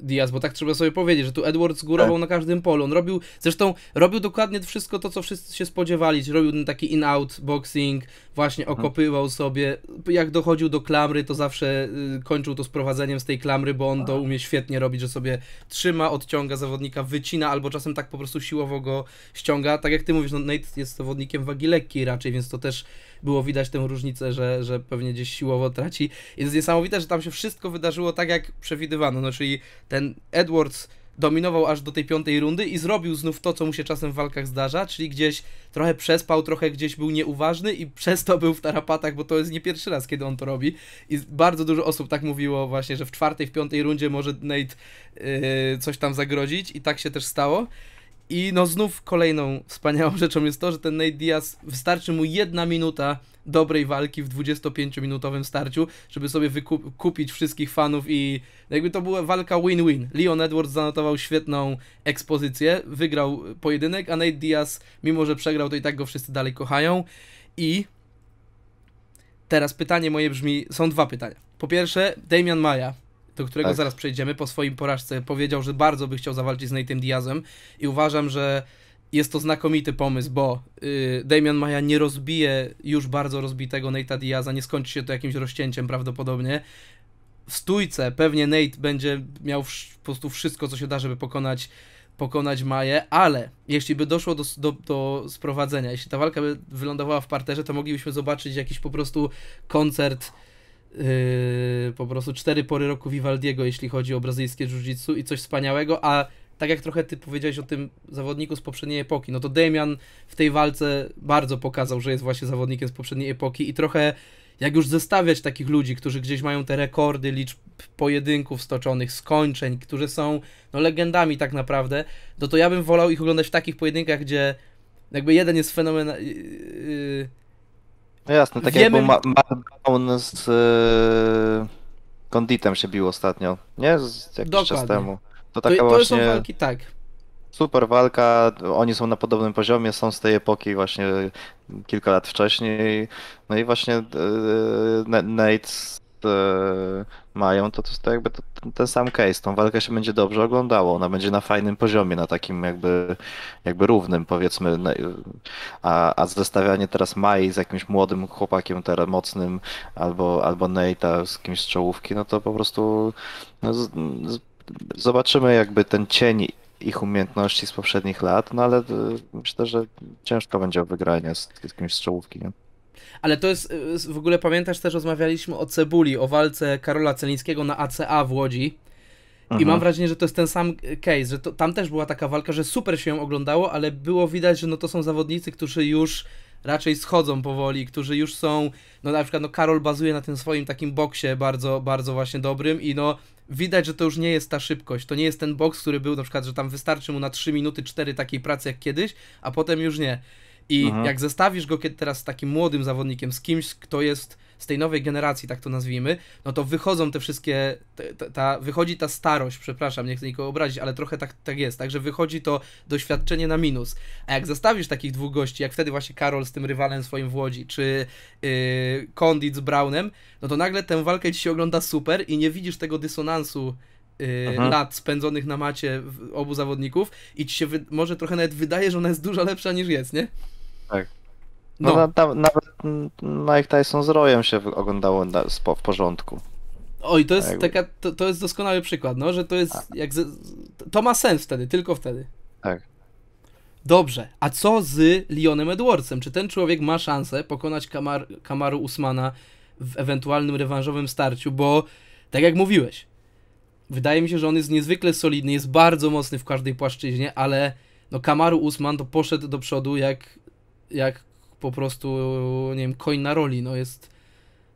Diaz, bo tak trzeba sobie powiedzieć, że tu Edwards górował tak. na każdym polu. On robił, zresztą robił dokładnie wszystko to, co wszyscy się spodziewali. Robił taki in-out boxing, właśnie mhm. okopywał sobie. Jak dochodził do klamry, to zawsze y, kończył to sprowadzeniem z tej klamry, bo on to umie świetnie robić, że sobie trzyma, odciąga zawodnika, wycina, albo czasem tak po prostu siłowo go ściąga. Tak jak ty mówisz, no Nate jest zawodnikiem wagi lekkiej raczej, więc to też było widać tę różnicę, że, że pewnie gdzieś siłowo traci. I to jest niesamowite, że tam się wszystko wydarzyło tak, jak przewidywano. No, czyli ten Edwards dominował aż do tej piątej rundy i zrobił znów to, co mu się czasem w walkach zdarza, czyli gdzieś trochę przespał, trochę gdzieś był nieuważny i przez to był w tarapatach, bo to jest nie pierwszy raz, kiedy on to robi. I bardzo dużo osób tak mówiło właśnie, że w czwartej, w piątej rundzie może Nate yy, coś tam zagrozić i tak się też stało. I no znów kolejną wspaniałą rzeczą jest to, że ten Nate Diaz wystarczy mu jedna minuta dobrej walki w 25-minutowym starciu, żeby sobie wykupić wszystkich fanów i jakby to była walka win-win. Leon Edwards zanotował świetną ekspozycję, wygrał pojedynek, a Nate Diaz, mimo że przegrał, to i tak go wszyscy dalej kochają. I teraz pytanie moje brzmi, są dwa pytania. Po pierwsze, Damian Maja do którego tak. zaraz przejdziemy, po swoim porażce powiedział, że bardzo by chciał zawalczyć z Nate'em Diazem i uważam, że jest to znakomity pomysł, bo yy, Damian Maja nie rozbije już bardzo rozbitego Nate'a Diaza, nie skończy się to jakimś rozcięciem prawdopodobnie. W stójce pewnie Nate będzie miał po prostu wszystko, co się da, żeby pokonać pokonać Maję, ale jeśli by doszło do, do, do, sprowadzenia, jeśli ta walka by wylądowała w parterze, to moglibyśmy zobaczyć jakiś po prostu koncert Yy, po prostu cztery pory roku Vivaldiego, jeśli chodzi o brazylijskie jiu-jitsu i coś wspaniałego, a tak jak trochę ty powiedziałeś o tym zawodniku z poprzedniej epoki, no to Damian w tej walce bardzo pokazał, że jest właśnie zawodnikiem z poprzedniej epoki i trochę jak już zestawiać takich ludzi, którzy gdzieś mają te rekordy liczb pojedynków stoczonych, skończeń, którzy są no, legendami tak naprawdę, no to ja bym wolał ich oglądać w takich pojedynkach, gdzie jakby jeden jest fenomenalny, yy, yy no jasne, tak Wiemy... jak Markdown z yy, e, Konditem się bił ostatnio, nie? Z, jakiś Dokładnie. czas temu. To taka to, to właśnie... są walki, tak. Super walka, oni są na podobnym poziomie, są z tej epoki właśnie kilka lat wcześniej. No i właśnie yy, Nate E, mają, to to jest to jakby ten sam case. Tą walkę się będzie dobrze oglądało, ona będzie na fajnym poziomie, na takim jakby, jakby równym powiedzmy. No, a, a zestawianie teraz Mai z jakimś młodym chłopakiem teraz mocnym albo, albo Nate'a z kimś z czołówki, no to po prostu no, z, z, zobaczymy jakby ten cień ich umiejętności z poprzednich lat, no ale e, myślę, że ciężko będzie o wygranie z, z kimś z czołówki. Nie? Ale to jest, y, y, w ogóle pamiętasz, też rozmawialiśmy o Cebuli, o walce Karola Celińskiego na ACA w Łodzi. I mhm. mam wrażenie, że to jest ten sam y, case, że to, tam też była taka walka, że super się ją oglądało, ale było widać, że no to są zawodnicy, którzy już raczej schodzą powoli, którzy już są, no na przykład no Karol bazuje na tym swoim takim boksie bardzo, bardzo właśnie dobrym i no widać, że to już nie jest ta szybkość, to nie jest ten boks, który był na przykład, że tam wystarczy mu na 3 minuty 4 takiej pracy jak kiedyś, a potem już nie. I Aha. Mhm. jak zestawisz go teraz z takim młodym zawodnikiem, z kimś, kto jest z tej nowej generacji, tak to nazwijmy, no to wychodzą te wszystkie, ta, ta, wychodzi ta starość, przepraszam, nie chcę nikogo obrazić, ale trochę tak, tak jest, także wychodzi to doświadczenie na minus. A jak zostawisz takich dwóch gości, jak wtedy właśnie Karol z tym rywalem swoim w Łodzi, czy yy, Condit z Brownem, no to nagle tę walkę ci się ogląda super i nie widzisz tego dysonansu y, mhm. lat spędzonych na macie obu zawodników i ci się może trochę nawet wydaje, że ona jest dużo lepsza niż jest, nie? tak. No, no. Na, nawet Mike Tyson z Rojem się oglądało na, spo, w porządku. Oj, to jest tak taka, to, to, jest doskonały przykład, no, że to jest tak. jak to ma sens wtedy, tylko wtedy. Tak. Dobrze, a co z Leonem Edwardsem? Czy ten człowiek ma szansę pokonać Kamar, Kamaru Usmana w ewentualnym rewanżowym starciu? Bo, tak jak mówiłeś, wydaje mi się, że on jest niezwykle solidny, jest bardzo mocny w każdej płaszczyźnie, ale no Kamaru Usman to poszedł do przodu jak jak po prostu, nie wiem, koń na roli, no jest,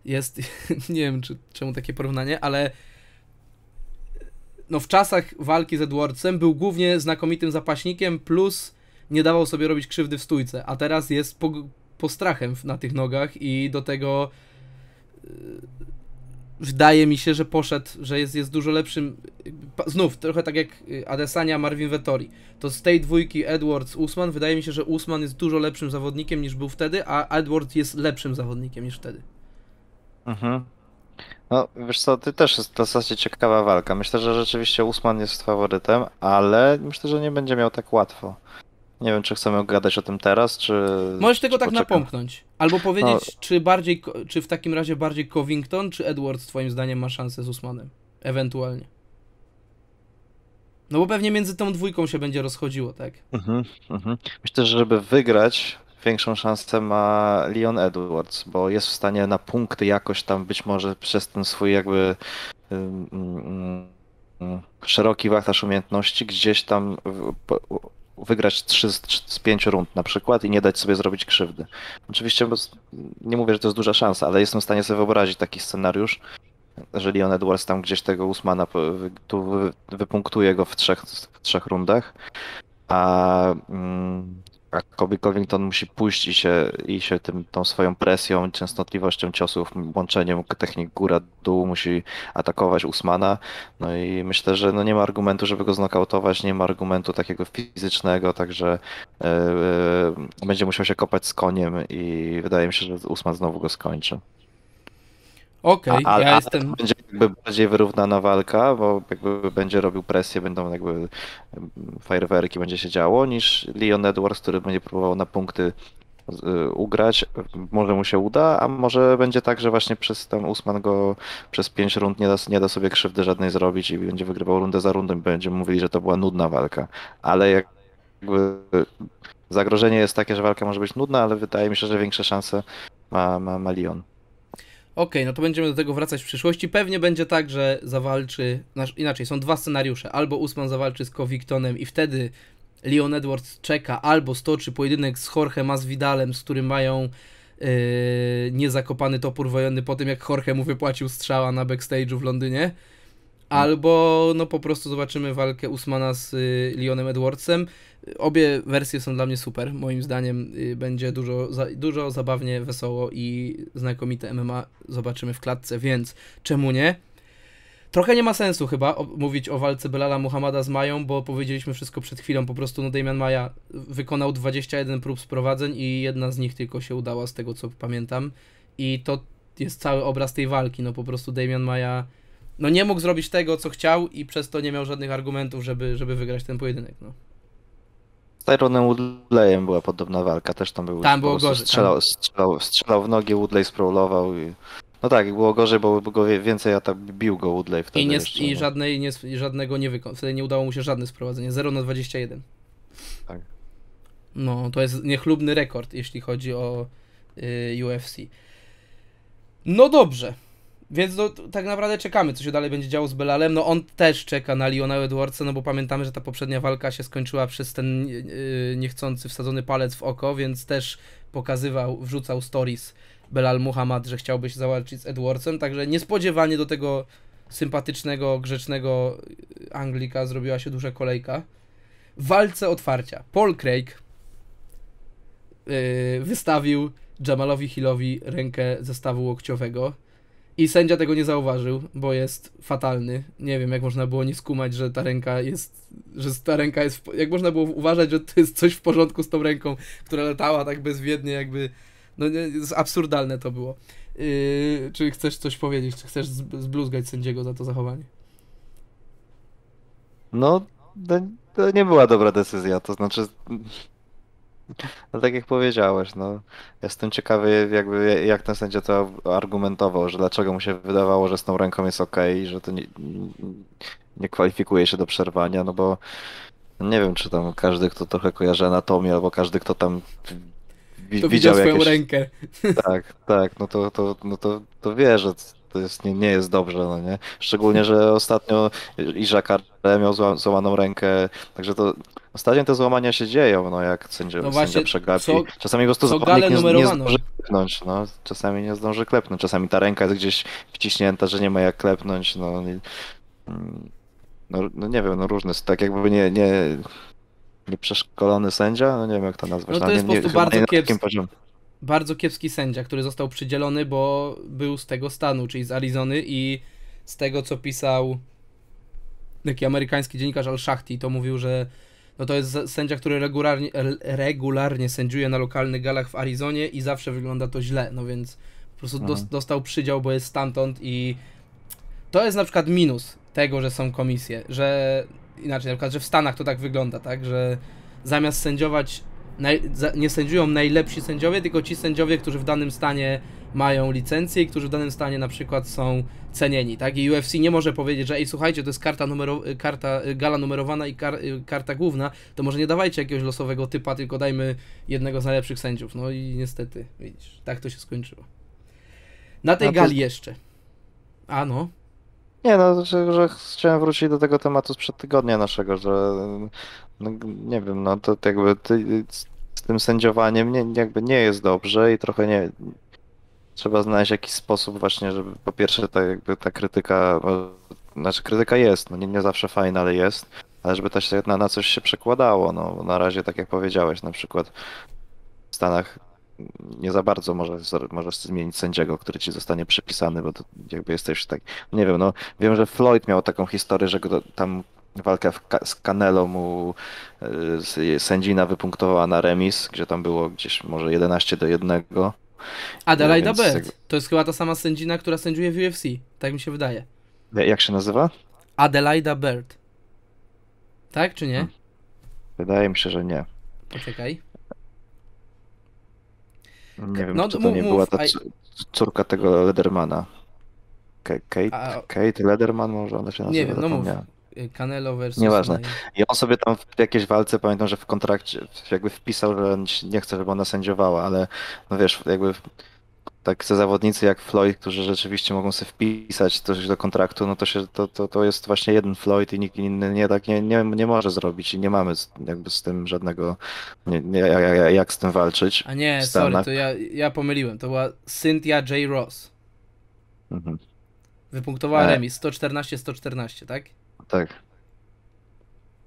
jest, nie wiem czy, czemu takie porównanie, ale no w czasach walki z Edwardsem był głównie znakomitym zapaśnikiem, plus nie dawał sobie robić krzywdy w stójce, a teraz jest po, po strachem na tych nogach i do tego y, wydaje mi się, że poszedł, że jest, jest dużo lepszym. Znów, trochę tak jak y, Adesania, Marvin Vettori. To z tej dwójki Edwards, Usman, wydaje mi się, że Usman jest dużo lepszym zawodnikiem niż był wtedy, a Edwards jest lepszym zawodnikiem niż wtedy. Mhm. No, wiesz co, ty też jest w zasadzie ciekawa walka. Myślę, że rzeczywiście Usman jest faworytem, ale myślę, że nie będzie miał tak łatwo. Nie wiem, czy chcemy gadać o tym teraz, czy. Możesz tego czy tak poczekam. napomknąć. Albo no. powiedzieć, no. czy bardziej, czy w takim razie bardziej Covington, czy Edwards Twoim zdaniem ma szansę z Usmanem? Ewentualnie. No bo pewnie między tą dwójką się będzie rozchodziło, tak? Mhm, mhm. Myślę, że żeby wygrać, większą szansę ma Leon Edwards, bo jest w stanie na punkty jakoś tam być może przez ten swój jakby szeroki wachlarz umiejętności gdzieś tam wygrać 3 z 5 rund na przykład i nie dać sobie zrobić krzywdy. Oczywiście nie mówię, że to jest duża szansa, ale jestem w stanie sobie wyobrazić taki scenariusz, że Leon Edwards tam gdzieś tego Usmana tu wypunktuje go w trzech, w trzech rundach, a mm, a Kobe Covington musi pójść i się, i się tym, tą swoją presją, częstotliwością ciosów, łączeniem technik góra-dół musi atakować Usmana. No i myślę, że no nie ma argumentu, żeby go znokautować, nie ma argumentu takiego fizycznego, także yy, będzie musiał się kopać z koniem i wydaje mi się, że Usman znowu go skończy. Okej, okay, ja będzie jakby bardziej wyrównana walka, bo jakby będzie robił presję, będą jakby mm, fajerwerki, będzie się działo, niż Leon Edwards, który będzie próbował na punkty y, ugrać. Może mu się uda, a może będzie tak, że właśnie przez ten Usman go przez pięć rund nie da, nie da sobie krzywdy żadnej zrobić i będzie wygrywał rundę za rundą i będziemy mówili, że to była nudna walka. Ale jakby zagrożenie jest takie, że walka może być nudna, ale wydaje mi się, że większe szanse ma, ma, ma Leon. Ok, no to będziemy do tego wracać w przyszłości. Pewnie będzie tak, że zawalczy, inaczej, są dwa scenariusze. Albo Usman zawalczy z Covictonem i wtedy Leon Edwards czeka, albo stoczy pojedynek z Jorge Masvidalem, z którym mają yy, niezakopany topór wojenny po tym, jak Jorge mu wypłacił strzała na backstage'u w Londynie. Albo no po prostu zobaczymy walkę Usmana z y, Leonem Edwardsem. Obie wersje są dla mnie super. Moim zdaniem y, będzie dużo, za, dużo zabawnie, wesoło i znakomite MMA zobaczymy w klatce, więc czemu nie? Trochę nie ma sensu chyba o, mówić o walce Belala Muhammada z Mają, bo powiedzieliśmy wszystko przed chwilą. Po prostu no Damian Maja wykonał 21 prób sprowadzeń i jedna z nich tylko się udała z tego co pamiętam. I to jest cały obraz tej walki. No po prostu Damian Maja no nie mógł zrobić tego, co chciał i przez to nie miał żadnych argumentów, żeby, żeby wygrać ten pojedynek. No. Z Tyronem Woodleyem była podobna walka, też tam był. Tam było gorzej. Strzelał, tam... strzelał, strzelał w nogi, Woodley sprawlował. i... No tak, było gorzej, bo go więcej atak bił go Woodley wtedy. I, nie, jeszcze, i, no. żadnej, nie, żadnego nie wykonał. Wtedy nie udało mu się żadne sprowadzenie. 0 na 21. Tak. No, to jest niechlubny rekord, jeśli chodzi o y, UFC. No dobrze. Więc no, tak naprawdę czekamy, co się dalej będzie działo z Belalem. No on też czeka na Leona Edwardsa, no bo pamiętamy, że ta poprzednia walka się skończyła przez ten y, niechcący wsadzony palec w oko, więc też pokazywał, wrzucał stories Belal Muhammad, że chciałby się zawalczyć z Edwardsem, także niespodziewanie do tego sympatycznego, grzecznego y, Anglika zrobiła się duża kolejka. W walce otwarcia Paul Craig yy, wystawił Jamalowi Hillowi rękę zestawu łokciowego i sędzia tego nie zauważył, bo jest fatalny. Nie wiem, jak można było nie skumać, że ta ręka jest. Że ta ręka jest. W, jak można było uważać, że to jest coś w porządku z tą ręką, która latała tak bezwiednie, jakby. No nie, absurdalne to było. Yy, czy chcesz coś powiedzieć? Czy chcesz zbluzgać sędziego za to zachowanie? No, to, to nie była dobra decyzja. To znaczy, no tak jak powiedziałeś, no. Jestem ciekawy, jakby jak ten sędzia to argumentował, że dlaczego mu się wydawało, że z tą ręką jest ok, że to nie, nie kwalifikuje się do przerwania, no bo nie wiem, czy tam każdy, kto trochę kojarzy anatomię, albo każdy, kto tam widział, widział swoją jakieś... rękę. Tak, tak, no to, to, no to, to wie, że to jest, nie, nie jest dobrze, no nie? Szczególnie, że ostatnio iżakar Jacare miał zła, złamaną rękę, także to ostatnio te złamania się dzieją, no jak sędzia, no sędzia przegapi. czasami po prostu zawodnik nie, nie zdąży klepnąć, no. Czasami nie zdąży klepnąć, czasami ta ręka jest gdzieś wciśnięta, że nie ma jak klepnąć, no. Mm, no, no nie wiem, no różne, tak jakby nie, nie, nieprzeszkolony sędzia, no nie wiem jak to nazwać. No to no, jest no, nie, po prostu bardzo kiepskie bardzo kiepski sędzia, który został przydzielony, bo był z tego stanu, czyli z Arizony i z tego, co pisał taki amerykański dziennikarz Al-Shahti, to mówił, że no to jest sędzia, który regularnie, regularnie sędziuje na lokalnych galach w Arizonie i zawsze wygląda to źle, no więc po prostu mhm. dostał przydział, bo jest stamtąd i to jest na przykład minus tego, że są komisje, że inaczej, na przykład, że w Stanach to tak wygląda, tak, że zamiast sędziować nie sędziują najlepsi sędziowie, tylko ci sędziowie, którzy w danym stanie mają licencję i którzy w danym stanie na przykład są cenieni, tak? I UFC nie może powiedzieć, że ej, słuchajcie, to jest karta, numero, y, karta y, gala numerowana i kar, y, karta główna, to może nie dawajcie jakiegoś losowego typa, tylko dajmy jednego z najlepszych sędziów. No i niestety, widzisz, tak to się skończyło. Na tej A gali to... jeszcze. A no. Nie, no, że, że chciałem wrócić do tego tematu sprzed tygodnia naszego, że no, nie wiem, no to, jakby ty, z tym sędziowaniem nie, jakby nie jest dobrze i trochę nie. Trzeba znaleźć jakiś sposób właśnie, żeby po pierwsze ta, jakby ta krytyka, znaczy krytyka jest, no nie, nie zawsze fajna, ale jest, ale żeby to się na, na coś się przekładało, no na razie tak jak powiedziałeś, na przykład w Stanach nie za bardzo możesz, możesz zmienić sędziego, który ci zostanie przypisany, bo to jakby jesteś tak, no nie wiem, no wiem, że Floyd miał taką historię, że go tam walka z Canelo mu e, sędzina wypunktowała na remis, gdzie tam było gdzieś może 11 do 1. Adelaida no, Bird. To jest chyba ta sama sędzina, która sędziuje w UFC. Tak mi się wydaje. E, jak się nazywa? Adelaida Bird. Tak czy nie? Hmm. Wydaje mi się, że nie. Poczekaj. No nie wiem, no, czy to nie była ta córka tego Ledermana. Kate, A... Kate Lederman może ona się nazywa? Nie wiem, no mów. Y, Canelo versus... Nieważne. I on sobie tam w jakiejś walce, pamiętam, że w kontrakcie jakby wpisał, że nie chce, żeby ona sędziowała, ale no wiesz, jakby tak zawodnicy jak Floyd, którzy rzeczywiście mogą sobie wpisać coś do kontraktu, no to, się, to, to, to jest właśnie jeden Floyd i nikt inny nie tak nie, nie, nie może zrobić i nie mamy jakby z tym żadnego, nie, nie, jak z tym walczyć. A nie, sorry, to ja, ja pomyliłem, to była Cynthia J. Ross. Mhm. Wypunktowała e. remis, 114-114, tak? Tak.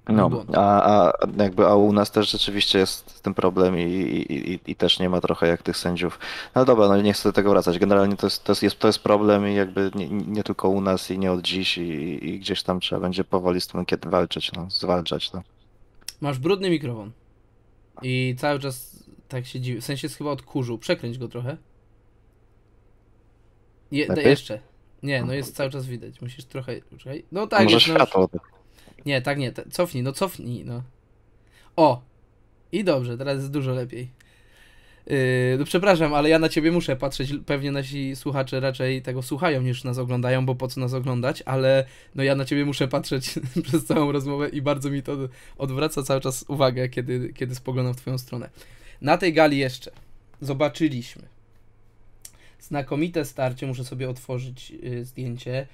No, a, a, jakby, a u nas też rzeczywiście jest ten problem i, i, i, też nie ma trochę jak tych sędziów. No dobra, no nie chcę do tego wracać. Generalnie to jest, to jest, to jest problem i jakby nie, nie tylko u nas i nie od dziś i, i, gdzieś tam trzeba będzie powoli z tym kiedy walczyć, no, zwalczać to. No. Masz brudny mikrofon i cały czas tak się dziwi, w sensie jest chyba kurzu. przekręć go trochę. Je, jeszcze. Nie, no jest cały czas widać, musisz trochę, czekaj. No tak, Może jest, no, światło. Już... Nie, tak nie, cofnij, no cofnij, no. O! I dobrze, teraz jest dużo lepiej. Yy, no przepraszam, ale ja na ciebie muszę patrzeć. Pewnie nasi słuchacze raczej tego słuchają niż nas oglądają, bo po co nas oglądać, ale no ja na ciebie muszę patrzeć przez całą rozmowę i bardzo mi to odwraca cały czas uwagę, kiedy, kiedy spoglądam w twoją stronę. Na tej gali jeszcze zobaczyliśmy znakomite starcie, muszę sobie otworzyć yy, zdjęcie.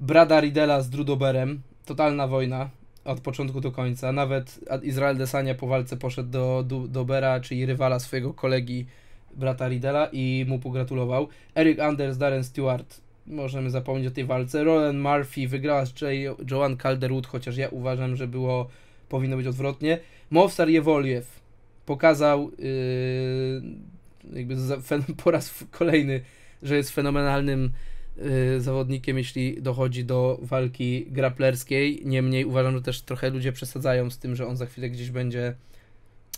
Brada Ridela z Drudoberem, totalna wojna od początku do końca. Nawet Izrael Desania po walce poszedł do, Dobera, czyli rywala swojego kolegi brata Ridela i mu pogratulował. Eric Anders, Darren Stewart, możemy zapomnieć o tej walce. Roland Murphy wygrała z jo Joan Calderwood, chociaż ja uważam, że było, powinno być odwrotnie. Mowsar Jewoliew pokazał yy, jakby za, po raz kolejny, że jest fenomenalnym Y, zawodnikiem, jeśli dochodzi do walki graplerskiej. Niemniej uważam, że też trochę ludzie przesadzają z tym, że on za chwilę gdzieś będzie.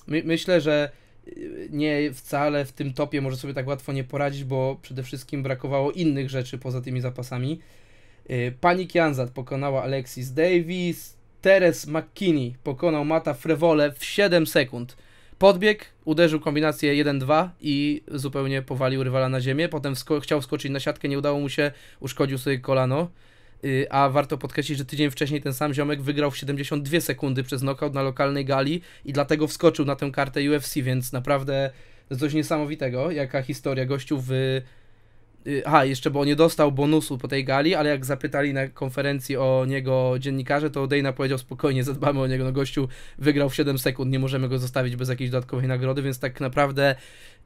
My, myślę, że y, nie wcale w tym topie może sobie tak łatwo nie poradzić, bo przede wszystkim brakowało innych rzeczy poza tymi zapasami. Y, pani Kianzat pokonała Alexis Davis, Teres McKinney pokonał Mata Frevole w 7 sekund. Podbieg, uderzył kombinację 1-2 i zupełnie powalił rywala na ziemię. Potem sko chciał skoczyć na siatkę, nie udało mu się, uszkodził sobie kolano. Yy, a warto podkreślić, że tydzień wcześniej ten sam ziomek wygrał w 72 sekundy przez knockout na lokalnej gali i dlatego wskoczył na tę kartę UFC, więc naprawdę coś niesamowitego, jaka historia gościu w Y, aha, jeszcze, bo nie dostał bonusu po tej gali, ale jak zapytali na konferencji o niego dziennikarze, to Dana powiedział spokojnie, zadbamy o niego. No gościu wygrał w 7 sekund, nie możemy go zostawić bez jakiejś dodatkowej nagrody, więc tak naprawdę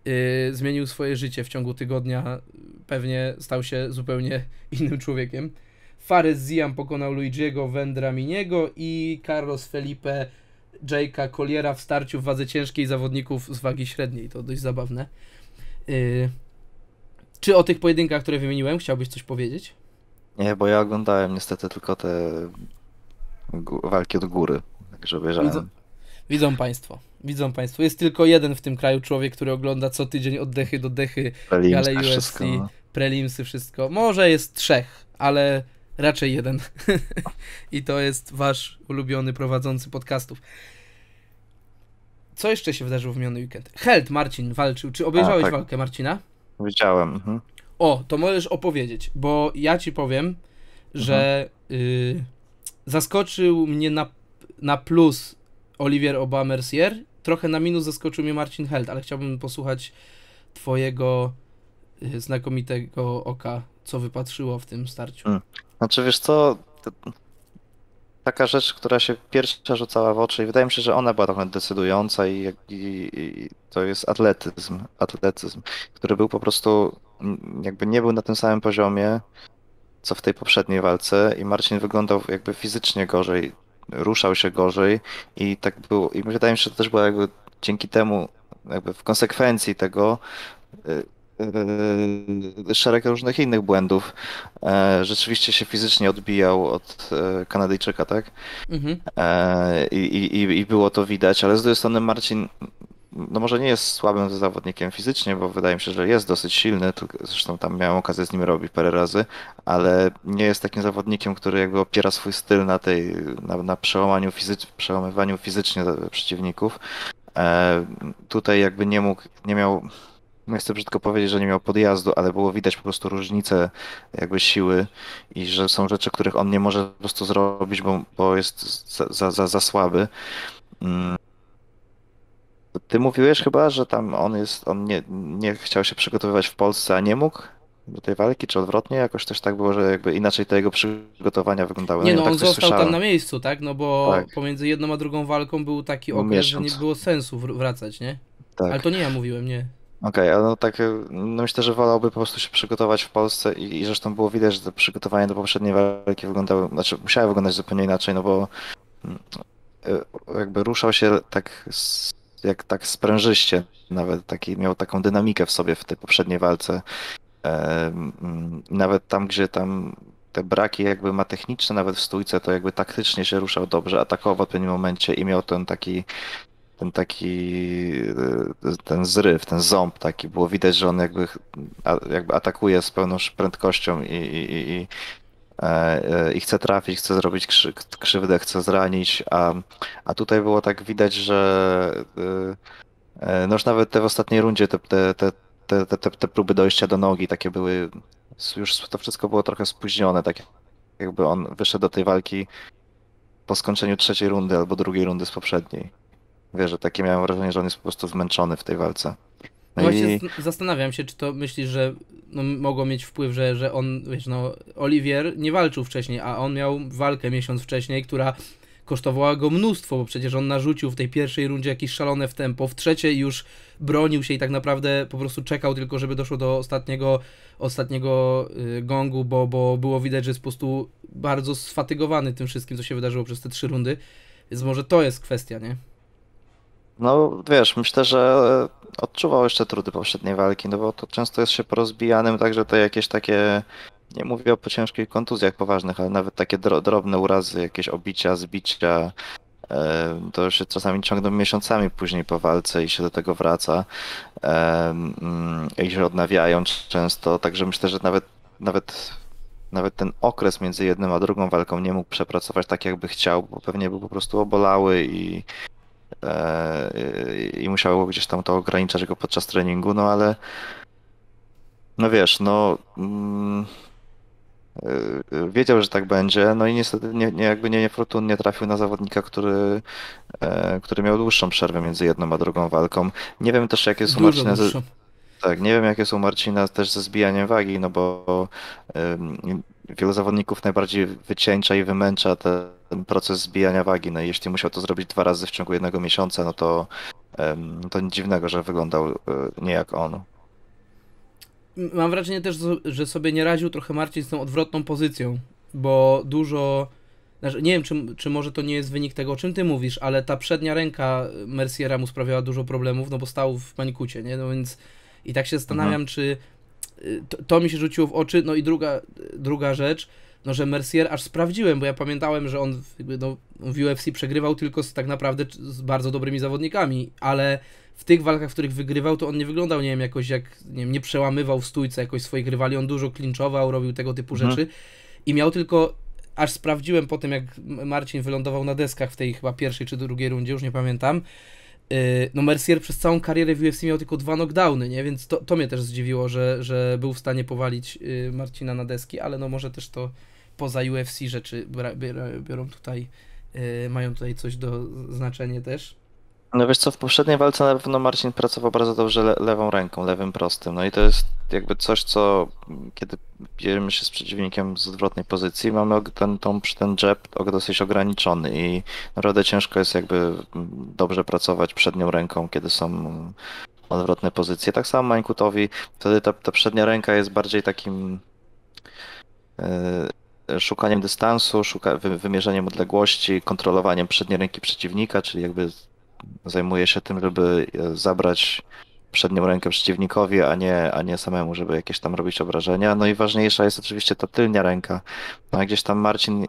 yy, zmienił swoje życie w ciągu tygodnia. Pewnie stał się zupełnie innym człowiekiem. Fares Ziam pokonał Luigiego miniego i Carlos Felipe Jake'a Colliera w starciu w wadze ciężkiej zawodników z wagi średniej. To dość zabawne. Yy, czy o tych pojedynkach, które wymieniłem, chciałbyś coś powiedzieć? Nie, bo ja oglądałem niestety tylko te walki od góry, także obejrzałem. Widzą, widzą Państwo, widzą Państwo. Jest tylko jeden w tym kraju człowiek, który ogląda co tydzień oddechy do dechy, ale UFC, wszystko. No. prelimsy, wszystko. Może jest trzech, ale raczej jeden. I to jest wasz ulubiony prowadzący podcastów. Co jeszcze się wydarzyło w miniony weekend? Held Marcin walczył. Czy obejrzałeś A, tak. walkę Marcina? Wiedziałem. Mhm. O, to możesz opowiedzieć, bo ja ci powiem, mhm. że y, zaskoczył mnie na, na plus Olivier Obama-Mercier, trochę na minus zaskoczył mnie Marcin Held, ale chciałbym posłuchać twojego y, znakomitego oka, co wypatrzyło w tym starciu. A hmm. Znaczy wiesz co, taka rzecz, która się pierwsza rzucała w oczy i wydaje mi się, że ona była trochę decydująca i, i, i, to jest atletyzm, atletyzm, który był po prostu, jakby nie był na tym samym poziomie, co w tej poprzedniej walce i Marcin wyglądał jakby fizycznie gorzej, ruszał się gorzej i tak było, i wydaje mi się, że to też było jakby dzięki temu, jakby w konsekwencji tego y, Yy, szereg różnych innych błędów. E, rzeczywiście się fizycznie odbijał od e, Kanadyjczyka, tak? Mhm. E, I, i, I było to widać, ale z drugiej strony Marcin no może nie jest słabym zawodnikiem fizycznie, bo wydaje mi się, że jest dosyć silny, zresztą tam miałem okazję z nim robić parę razy, ale nie jest takim zawodnikiem, który jakby opiera swój styl na tej, na, na przełamaniu fizy- przełamywaniu fizycznie przeciwników. E, tutaj jakby nie mógł, nie miał nie no chcę brzydko powiedzieć, że nie miał podjazdu, ale było widać po prostu różnicę jakby siły i że są rzeczy, których on nie może po prostu zrobić, bo, bo jest za, za, za słaby. Mm. Ty mówiłeś chyba, że tam on jest, on nie, nie chciał się przygotowywać w Polsce, a nie mógł? do tej walki, czy odwrotnie? Jakoś też tak było, że jakby inaczej te jego przygotowania wyglądały. Nie, no, no on został tam na miejscu, tak? No bo tak. pomiędzy jedną a drugą walką był taki okres, Miesiąc. że nie było sensu wracać, nie? Tak. Ale to nie ja mówiłem, nie. Okej, ale no tak y, no myślę, że wolałby po prostu się przygotować w Polsce i, i zresztą było widać, że te przygotowania do poprzedniej walki wyglądały, znaczy musiały wyglądać zupełnie inaczej, no bo y, jakby ruszał się tak, jak tak sprężyście, nawet taki, miał taką dynamikę w sobie w tej poprzedniej walce. E, nawet tam, gdzie tam te braki jakby ma techniczne nawet w stójce, to jakby taktycznie się ruszał dobrze, atakował w odpowiednim momencie i miał ten taki ten taki, e, ten zryw, ten ząb taki, było widać, że on jakby, jakby atakuje z pełną prędkością i, i, i, i, e, e, i chce trafić, chce zrobić krzywdę, chce zranić, a, a tutaj było tak widać, że no już nawet te w ostatniej rundzie, te, te, te, te, te, te próby dojścia do nogi takie były, już to wszystko było trochę spóźnione, tak jakby on wyszedł do tej walki po skończeniu trzeciej rundy albo drugiej rundy z poprzedniej. Wiesz, że takie miałem wrażenie, że on jest po prostu zmęczony w tej walce. No, no Właśnie i... zastanawiam się, czy to myślisz, że no, mogło mieć wpływ, że, że on, wiesz, no, Olivier nie walczył wcześniej, a on miał walkę miesiąc wcześniej, która kosztowała go mnóstwo, bo przecież on narzucił w tej pierwszej rundzie jakieś szalone w tempo, w trzeciej już bronił się i tak naprawdę po prostu czekał tylko, żeby doszło do ostatniego, ostatniego y, gongu, bo, bo było widać, że jest po prostu bardzo sfatygowany tym wszystkim, co się wydarzyło przez te trzy rundy, więc może to jest kwestia, nie? No wiesz, myślę, że odczuwał jeszcze trudy poprzedniej walki, no bo to często jest się porozbijanym, także to jakieś takie, nie mówię o ciężkich kontuzjach poważnych, ale nawet takie drobne urazy, jakieś obicia, zbicia, e, to już się czasami ciągną miesiącami później po walce i się do tego wraca e, mm, i się odnawiają często, także myślę, że nawet, nawet nawet ten okres między jednym a drugą walką nie mógł przepracować tak, jakby chciał, bo pewnie był po prostu obolały i, E, i musiało gdzieś tam to ograniczać go podczas treningu, no ale no wiesz, no mm, e, wiedział, że tak będzie, no i niestety nie, nie, jakby nie, niefortunnie trafił na zawodnika, który, e, który miał dłuższą przerwę między jedną a drugą walką. Nie wiem też, jakie są Marcina... Tak, nie wiem, jakie są Marcina też ze zbijaniem wagi, no bo wielu zawodników najbardziej wycieńcza i wymęcza te ten proces zbijania wagi. No i jeśli musiał to zrobić dwa razy w ciągu jednego miesiąca, no to, to nic dziwnego, że wyglądał e, nie jak on. Mam wrażenie też, że sobie nie radził trochę Marcin z tą odwrotną pozycją, bo dużo. Znaczy, nie wiem, czy, czy może to nie jest wynik tego, o czym ty mówisz, ale ta przednia ręka Merciera mu sprawiała dużo problemów, no bo stał w panikucie, nie? No więc i tak się zastanawiam, mhm. czy y, to, to mi się rzuciło w oczy. No i druga, druga rzecz, no, że Mercier aż sprawdziłem, bo ja pamiętałem, że on no, w UFC przegrywał tylko z, tak naprawdę z bardzo dobrymi zawodnikami, ale w tych walkach, w których wygrywał, to on nie wyglądał, nie wiem, jakoś jak, nie, wiem, nie przełamywał w stójce jakoś swoich rywali, on dużo klinczował, robił tego typu mhm. rzeczy i miał tylko, aż sprawdziłem po tym, jak Marcin wylądował na deskach w tej chyba pierwszej czy drugiej rundzie, już nie pamiętam, y, no Mercier przez całą karierę w UFC miał tylko dwa knockdowny, nie? Więc to, to mnie też zdziwiło, że, że był w stanie powalić y, Marcina na deski, ale no może też to poza UFC rzeczy biorą tutaj, y, mają tutaj coś do znaczenia też. No wiesz co, w poprzedniej walce na pewno Marcin pracował bardzo dobrze le lewą ręką, lewym prostym. No i to jest jakby coś, co kiedy bierzemy się z przeciwnikiem z odwrotnej pozycji, mamy ten, tą, ten jab dosyć ograniczony i naprawdę ciężko jest jakby mm, dobrze pracować przednią ręką, kiedy są odwrotne pozycje. Tak samo Mańkutowi, wtedy ta, ta przednia ręka jest bardziej takim... Yy, E, szukaniem dystansu, szuka, wymierzeniem odległości, kontrolowaniem przedniej ręki przeciwnika, czyli jakby zajmuje się tym, żeby e, zabrać przednią rękę przeciwnikowi, a nie, a nie samemu, żeby jakieś tam robić obrażenia. No i ważniejsza jest oczywiście ta tylnia ręka. No gdzieś tam Marcin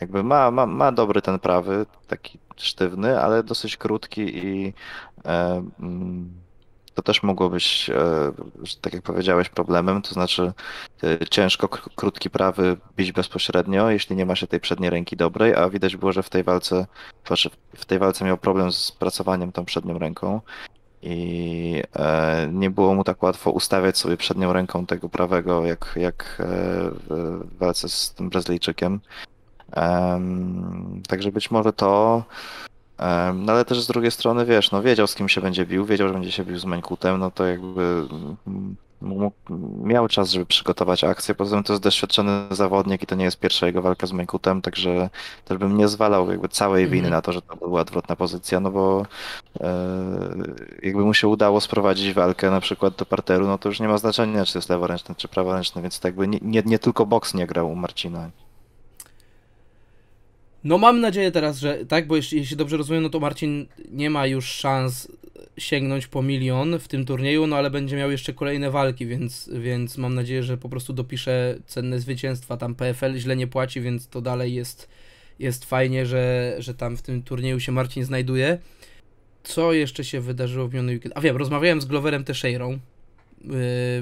jakby ma, ma, ma dobry ten prawy, taki sztywny, ale dosyć krótki i e, mm, to też mogło być, e, tak jak powiedziałeś, problemem, to znaczy e, ciężko krótki prawy bić bezpośrednio, jeśli nie ma się tej przedniej ręki dobrej, a widać było, że w tej walce, znaczy, w tej walce miał problem z pracowaniem tą przednią ręką i e, nie było mu tak łatwo ustawiać sobie przednią ręką tego prawego, jak, jak w walce z tym Brazylijczykiem. Także być może to no ale też z drugiej strony, wiesz, no wiedział z kim się będzie bił, wiedział, że będzie się bił z Mańkutem, no to jakby mógł, mm, miał czas, żeby przygotować akcję. Poza tym to jest doświadczony zawodnik i to nie jest pierwsza jego walka z Mańkutem, także też bym nie zwalał jakby całej winy mm -hmm. na to, że to była odwrotna pozycja, no bo e, jakby mu się udało sprowadzić walkę na przykład do parteru, no to już nie ma znaczenia, czy jest leworęczny, czy praworęczny, więc tak jakby nie, nie, nie tylko boks nie grał u Marcina. No mam nadzieję teraz, że tak, bo jeśli, jeśli dobrze rozumiem, no to Marcin nie ma już szans sięgnąć po milion w tym turnieju, no ale będzie miał jeszcze kolejne walki, więc, więc mam nadzieję, że po prostu dopisze cenne zwycięstwa. Tam PFL źle nie płaci, więc to dalej jest, jest fajnie, że, że tam w tym turnieju się Marcin znajduje. Co jeszcze się wydarzyło w minionym weekend? A wiem, rozmawiałem z Gloverem Teixeirą. Yy,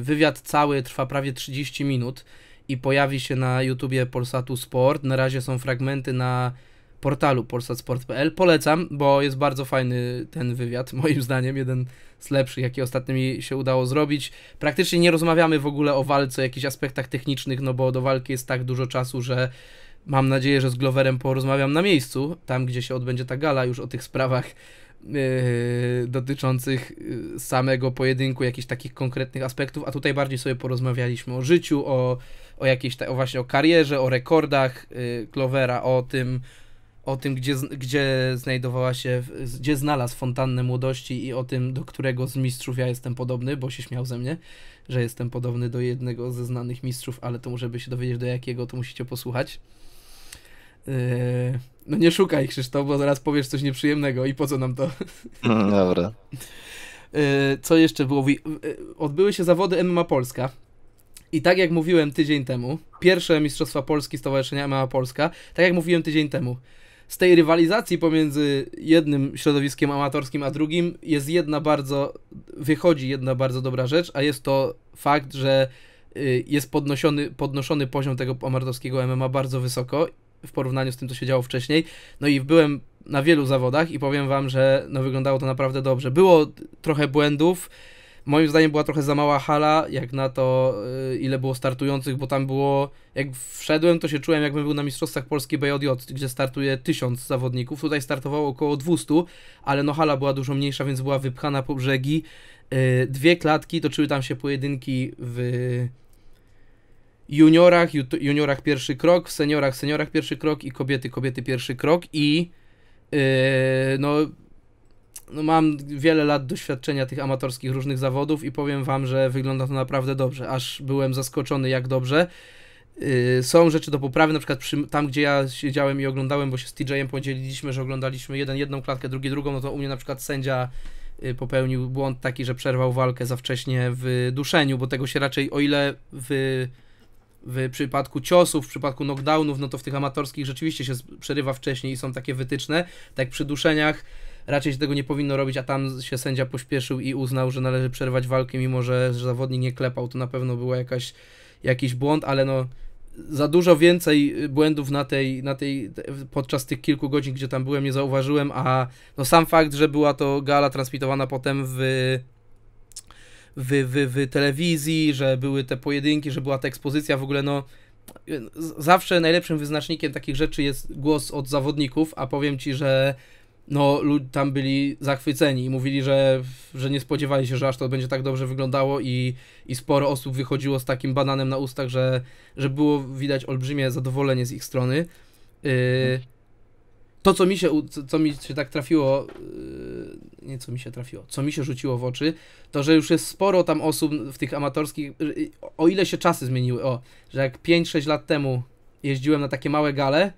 wywiad cały trwa prawie 30 minut i pojawi się na YouTubie Polsatu Sport. Na razie są fragmenty na portalu polsatsport.pl. Polecam, bo jest bardzo fajny ten wywiad, moim zdaniem, jeden z lepszych, jaki ostatnio mi się udało zrobić. Praktycznie nie rozmawiamy w ogóle o walce, o jakichś aspektach technicznych, no bo do walki jest tak dużo czasu, że mam nadzieję, że z Gloverem porozmawiam na miejscu, tam gdzie się odbędzie ta gala, już o tych sprawach yy, dotyczących yy, samego pojedynku, jakichś takich konkretnych aspektów, a tutaj bardziej sobie porozmawialiśmy o życiu, o o jakiejś, o właśnie o karierze, o rekordach Glovera y, Clovera, o tym, o tym, gdzie, gdzie znajdowała się, gdzie znalazł fontannę młodości i o tym, do którego z mistrzów ja jestem podobny, bo się śmiał ze mnie, że jestem podobny do jednego ze znanych mistrzów, ale to żeby się dowiedzieć do jakiego, to musicie posłuchać. Y, no nie szukaj Krzysztof, bo zaraz powiesz coś nieprzyjemnego i po co nam to? No, dobra. Y, co jeszcze było? Odbyły się zawody MMA Polska i tak jak mówiłem tydzień temu, pierwsze Mistrzostwa Polski Stowarzyszenia MMA Polska, tak jak mówiłem tydzień temu, z tej rywalizacji pomiędzy jednym środowiskiem amatorskim a drugim jest jedna bardzo, wychodzi jedna bardzo dobra rzecz, a jest to fakt, że y, jest podnoszony, podnoszony poziom tego amatorskiego MMA bardzo wysoko w porównaniu z tym, co się działo wcześniej. No i byłem na wielu zawodach i powiem wam, że no wyglądało to naprawdę dobrze. Było trochę błędów, moim zdaniem była trochę za mała hala, jak na to, y, ile było startujących, bo tam było, jak wszedłem, to się czułem, jakbym był na Mistrzostwach Polski BJJ, gdzie startuje tysiąc zawodników, tutaj startowało około 200, ale no hala była dużo mniejsza, więc była wypchana po brzegi. Y, dwie klatki, toczyły tam się pojedynki w juniorach, juniorach pierwszy krok, w seniorach, seniorach pierwszy krok i kobiety, kobiety pierwszy krok i y, no no mam wiele lat doświadczenia tych amatorskich różnych zawodów i powiem wam, że wygląda to naprawdę dobrze. Aż byłem zaskoczony, jak dobrze. Y, są rzeczy do poprawy, na przykład przy, tam, gdzie ja siedziałem i oglądałem, bo się z TJ-em podzieliliśmy, że oglądaliśmy jeden jedną klatkę, drugi drugą, no to u mnie na przykład sędzia y, popełnił błąd taki, że przerwał walkę za wcześnie w duszeniu, bo tego się raczej, o ile w, w przypadku ciosów, w przypadku knockdownów, no to w tych amatorskich rzeczywiście się przerywa wcześniej i są takie wytyczne, tak przy duszeniach raczej się tego nie powinno robić, a tam się sędzia pośpieszył i uznał, że należy przerwać walkę, mimo że, zawodnik nie klepał, to na pewno była jakaś, jakiś błąd, ale no za dużo więcej błędów na tej, na tej, podczas tych kilku godzin, gdzie tam byłem, nie zauważyłem, a no sam fakt, że była to gala transmitowana potem w, w, w, w telewizji, że były te pojedynki, że była ta ekspozycja, w ogóle no zawsze najlepszym wyznacznikiem takich rzeczy jest głos od zawodników, a powiem Ci, że no tam byli zachwyceni i mówili, że, że nie spodziewali się, że aż to będzie tak dobrze wyglądało i, i sporo osób wychodziło z takim bananem na ustach, że, że było widać olbrzymie zadowolenie z ich strony. Yy, to, co mi, się, co mi się tak trafiło, yy, nie co mi się trafiło, co mi się rzuciło w oczy, to że już jest sporo tam osób w tych amatorskich, o ile się czasy zmieniły, o, że jak 5-6 lat temu jeździłem na takie małe gale,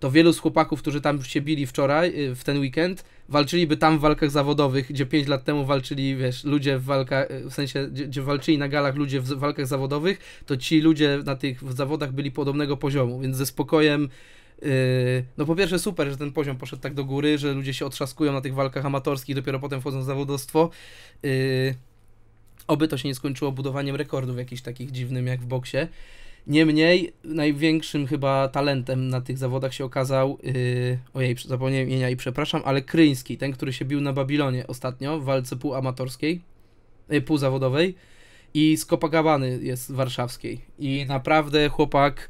to wielu z chłopaków, którzy tam się bili wczoraj, y, w ten weekend, walczyliby tam w walkach zawodowych, gdzie 5 lat temu walczyli, wiesz, ludzie w walkach, y, w sensie, gdzie, gdzie walczyli na galach ludzie w walkach zawodowych, to ci ludzie na tych zawodach byli podobnego poziomu, więc ze spokojem y, no po pierwsze super, że ten poziom poszedł tak do góry, że ludzie się otrzaskują na tych walkach amatorskich, dopiero potem wchodzą w zawodowstwo. Oby to się nie skończyło budowaniem rekordów jakichś takich dziwnym jak w boksie. Niemniej największym chyba talentem na tych zawodach się okazał, yy, ojej, zapomniałem imienia i przepraszam, ale Kryński, ten, który się bił na Babilonie ostatnio w walce półamatorskiej, yy, półzawodowej i z Kopagabany jest warszawskiej. I naprawdę chłopak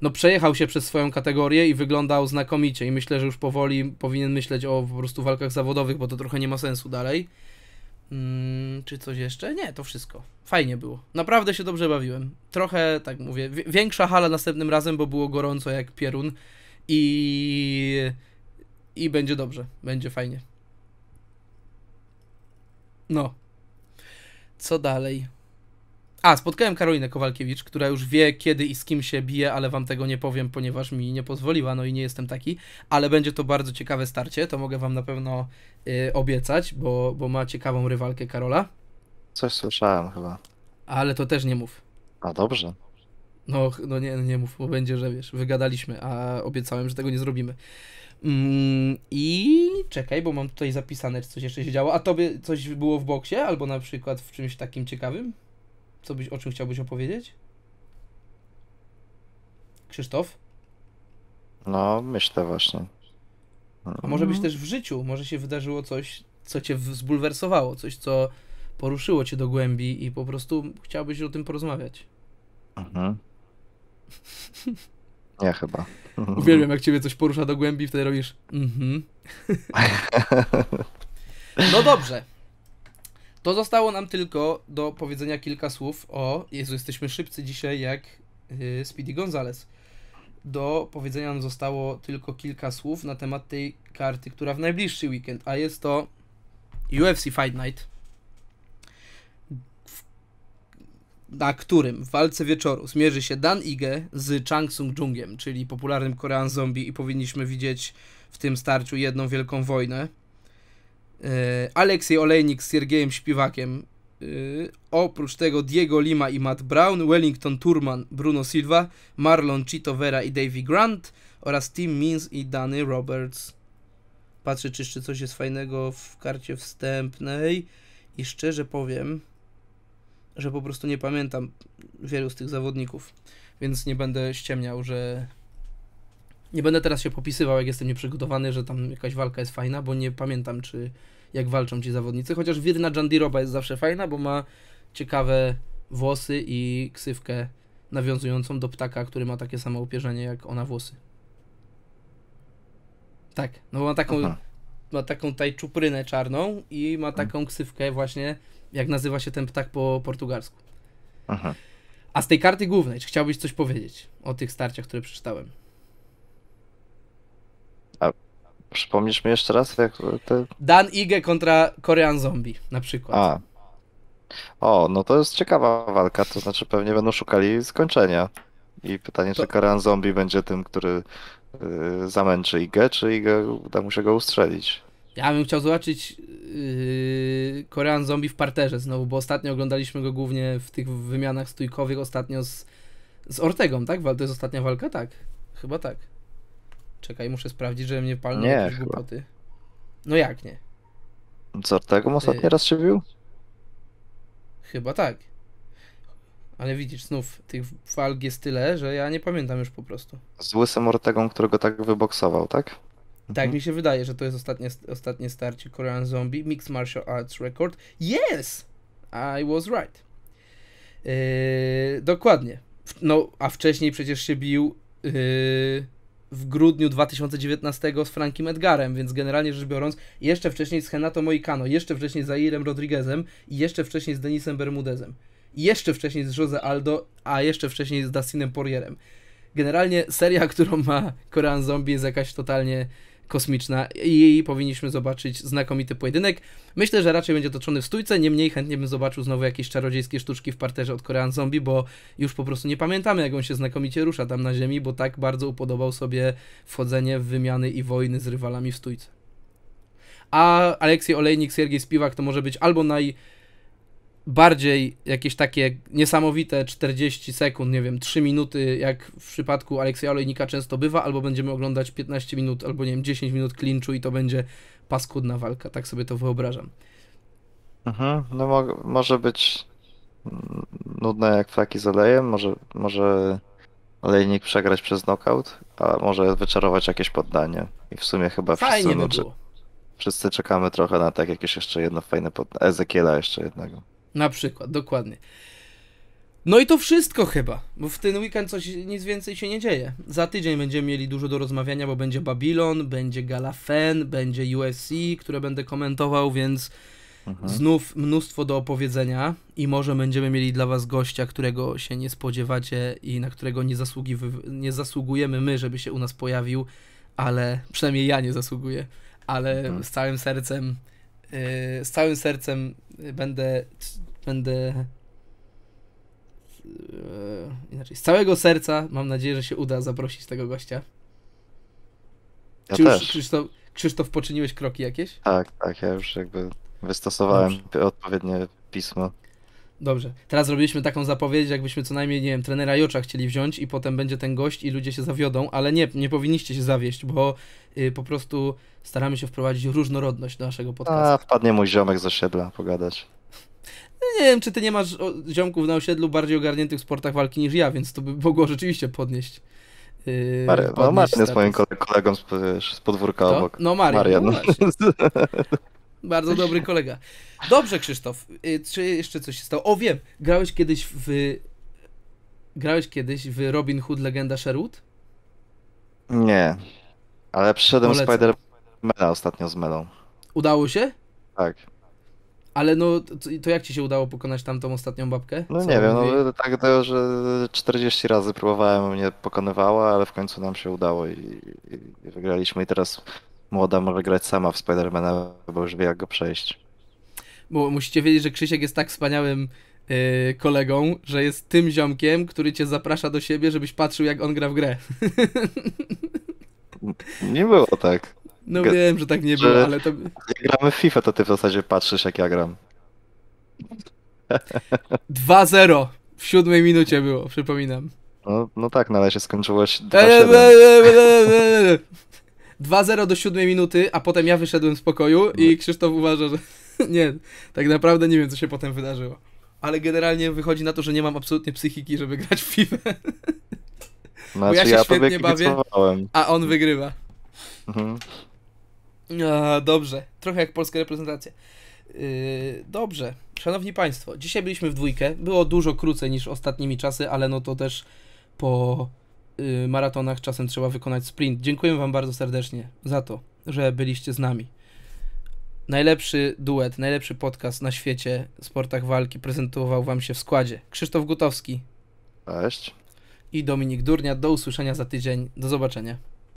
no przejechał się przez swoją kategorię i wyglądał znakomicie i myślę, że już powoli powinien myśleć o po prostu walkach zawodowych, bo to trochę nie ma sensu dalej. Mm, czy coś jeszcze? Nie, to wszystko. Fajnie było. Naprawdę się dobrze bawiłem. Trochę, tak mówię, większa hala następnym razem, bo było gorąco jak pierun i... i będzie dobrze. Będzie fajnie. No. Co dalej? A, spotkałem Karolinę Kowalkiewicz, która już wie kiedy i z kim się bije, ale wam tego nie powiem, ponieważ mi nie pozwoliła, no i nie jestem taki, ale będzie to bardzo ciekawe starcie, to mogę wam na pewno y, obiecać, bo, bo ma ciekawą rywalkę Karola. Coś słyszałem chyba. Ale to też nie mów. A dobrze. No, no nie, nie mów, bo będzie, że wiesz, wygadaliśmy, a obiecałem, że tego nie zrobimy. Mm, I czekaj, bo mam tutaj zapisane, czy coś jeszcze się działo. A tobie coś było w boksie, albo na przykład w czymś takim ciekawym? Co byś, o czym chciałbyś opowiedzieć? Krzysztof? No, myślę właśnie. A może być też w życiu, może się wydarzyło coś, co cię zbulwersowało, coś, co poruszyło cię do głębi i po prostu chciałbyś o tym porozmawiać. Mhm. Ja chyba. Uwielbiam, jak ciebie coś porusza do głębi i wtedy robisz mhm. No dobrze. To zostało nam tylko do powiedzenia kilka słów o. Jezu, jesteśmy szybcy dzisiaj jak yy, Speedy Gonzales. Do powiedzenia nam zostało tylko kilka słów na temat tej karty, która w najbliższy weekend, a jest to UFC Fight Night. W, na którym w walce wieczoru zmierzy się Dan Ige z Chang Sung Jungiem, czyli popularnym Korean Zombie, i powinniśmy widzieć w tym starciu jedną wielką wojnę. E, Aleksiej Olejnik z Siergiejem Śpiwakiem. E, oprócz tego Diego Lima i Matt Brown, Wellington Turman, Bruno Silva, Marlon Chito Vera i Davy Grant oraz Tim Means i Danny Roberts. Patrzę, czy jeszcze coś jest fajnego w karcie wstępnej i szczerze powiem, że po prostu nie pamiętam wielu z tych zawodników, więc nie będę ściemniał, że nie będę teraz się popisywał, jak jestem nieprzygotowany, że tam jakaś walka jest fajna, bo nie pamiętam, czy jak walczą ci zawodnicy. Chociaż Wirna Jandiroba jest zawsze fajna, bo ma ciekawe włosy i ksywkę nawiązującą do ptaka, który ma takie samo upierzenie jak ona włosy. Tak, no bo ma taką, Aha. ma taką taj czuprynę czarną i ma mhm. taką ksywkę właśnie, jak nazywa się ten ptak po portugalsku. Aha. A z tej karty głównej, czy chciałbyś coś powiedzieć o tych starciach, które przeczytałem? Przypomnisz mi jeszcze raz, jak te... Dan Ige kontra Korean Zombie, na przykład. A. O, no to jest ciekawa walka, to znaczy pewnie będą szukali skończenia. I pytanie, to... czy Korean Zombie będzie tym, który y, zamęczy Ige, czy Ige uda mu się go ustrzelić. Ja bym chciał zobaczyć yy, Korean Zombie w parterze znowu, bo ostatnio oglądaliśmy go głównie w tych wymianach stójkowych, ostatnio z, z Ortegą, tak? To jest ostatnia walka? Tak, chyba tak. Czekaj, muszę sprawdzić, że mnie palną nie, jakieś chyba. głupoty. No jak nie? Ortegą ostatni y... raz się bił? Chyba tak. Ale widzisz, znów tych walk jest tyle, że ja nie pamiętam już po prostu. Z Łysem Ortegą, którego tak wyboksował, tak? Tak, mhm. mi się wydaje, że to jest ostatnie, ostatnie starcie Korean Zombie, Mixed Martial Arts Record. Yes! I was right. Yy, dokładnie. No, a wcześniej przecież się bił... Yy, w grudniu 2019 z Frankiem Edgarem, więc generalnie rzecz biorąc, jeszcze wcześniej z Henato Moicano, jeszcze wcześniej z Airem Rodriguezem i jeszcze wcześniej z Denisem Bermudezem, jeszcze wcześniej z Jose Aldo, a jeszcze wcześniej z Dustinem Poirierem. Generalnie seria, którą ma Korean Zombie jest jakaś totalnie kosmiczna i powinniśmy zobaczyć znakomity pojedynek. Myślę, że raczej będzie toczony w stójce, niemniej chętnie bym zobaczył znowu jakieś czarodziejskie sztuczki w parterze od Korean Zombie, bo już po prostu nie pamiętamy, jak on się znakomicie rusza tam na ziemi, bo tak bardzo upodobał sobie wchodzenie w wymiany i wojny z rywalami w stójce. A Aleksiej Olejnik, Siergiej Spiwak to może być albo naj bardziej jakieś takie niesamowite 40 sekund, nie wiem, 3 minuty, jak w przypadku Aleksja Olejnika często bywa, albo będziemy oglądać 15 minut, albo nie wiem, 10 minut klinczu i to będzie paskudna walka, tak sobie to wyobrażam. Mhm, no mo może być nudne jak flaki z olejem, może, może olejnik przegrać przez knockout, a może wyczarować jakieś poddanie. I w sumie chyba Fajnie wszyscy, by no, wszyscy czekamy trochę na tak jakieś jeszcze jedno fajne poddanie, Ezekiela jeszcze jednego. Na przykład, dokładnie. No i to wszystko chyba, bo w ten weekend coś, nic więcej się nie dzieje. Za tydzień będziemy mieli dużo do rozmawiania, bo będzie Babylon, będzie Gala Fan, będzie UFC, które będę komentował, więc mhm. znów mnóstwo do opowiedzenia i może będziemy mieli dla was gościa, którego się nie spodziewacie i na którego nie, zasługi, nie zasługujemy my, żeby się u nas pojawił, ale przynajmniej ja nie zasługuję, ale mhm. z całym sercem Y, z całym sercem będę, będę y, inaczej, z całego serca mam nadzieję, że się uda zaprosić tego gościa. Ja Czy też. już Krzysztof, Krzysztof, poczyniłeś kroki jakieś? Tak, tak, ja już jakby wystosowałem Dobrze. odpowiednie pismo. Dobrze. Teraz zrobiliśmy taką zapowiedź, jakbyśmy co najmniej, nie wiem, trenera Jocza chcieli wziąć i potem będzie ten gość i ludzie się zawiodą, ale nie, nie powinniście się zawieść, bo y, po prostu staramy się wprowadzić różnorodność do naszego podcastu. A, wpadnie mój ziomek ze siedla pogadać. No nie wiem, czy ty nie masz ziomków na osiedlu bardziej ogarniętych w sportach walki niż ja, więc to by mogło rzeczywiście podnieść. Yy, Mary, no Marcin jest moim kolegą z, podwórka obok. No Marian. Marian. No Bardzo dobry kolega. Dobrze, Krzysztof. Y, czy jeszcze coś się stało? O, wiem. Grałeś kiedyś w... Grałeś kiedyś w Robin Hood Legenda Sherwood? Nie. Ale przyszedłem Spider-Mana ostatnio z Melą. Udało się? Tak. Ale no, to, jak ci się udało pokonać tamtą ostatnią babkę? No Co nie wiem, no, mówi? no tak to, że 40 razy próbowałem, mnie pokonywała, ale w końcu nam się udało i, i, i wygraliśmy i teraz młoda może grać sama w Spidermana, bo już wie jak go przejść. Bo musicie wiedzieć, że Krzysiek jest tak wspaniałym yy, kolegą, że jest tym ziomkiem, który cię zaprasza do siebie, żebyś patrzył jak on gra w grę. Nie było tak. No G wiem, że tak nie było, ale to... Jak gramy w FIFA, to ty w zasadzie patrzysz jak ja gram. 2-0 w siódmej minucie było, przypominam. No, no tak, na no razie skończyło się 2-7. 2-0 do 7 minuty, a potem ja wyszedłem z pokoju i no. Krzysztof uważa, że nie, tak naprawdę nie wiem, co się potem wydarzyło. Ale generalnie wychodzi na to, że nie mam absolutnie psychiki, żeby grać w FIFA. Znaczy, Bo ja się ja świetnie bawię, a on wygrywa. Mhm. A, dobrze, trochę jak polska reprezentacja. Yy, dobrze, szanowni państwo, dzisiaj byliśmy w dwójkę. Było dużo krócej niż ostatnimi czasy, ale no to też po Y, maratonach czasem trzeba wykonać sprint. Dziękuję Wam bardzo serdecznie za to, że byliście z nami. Najlepszy duet, najlepszy podcast na świecie w sportach walki prezentował Wam się w składzie Krzysztof Gutowski. Cześć. I Dominik Durnia. Do usłyszenia za tydzień. Do zobaczenia.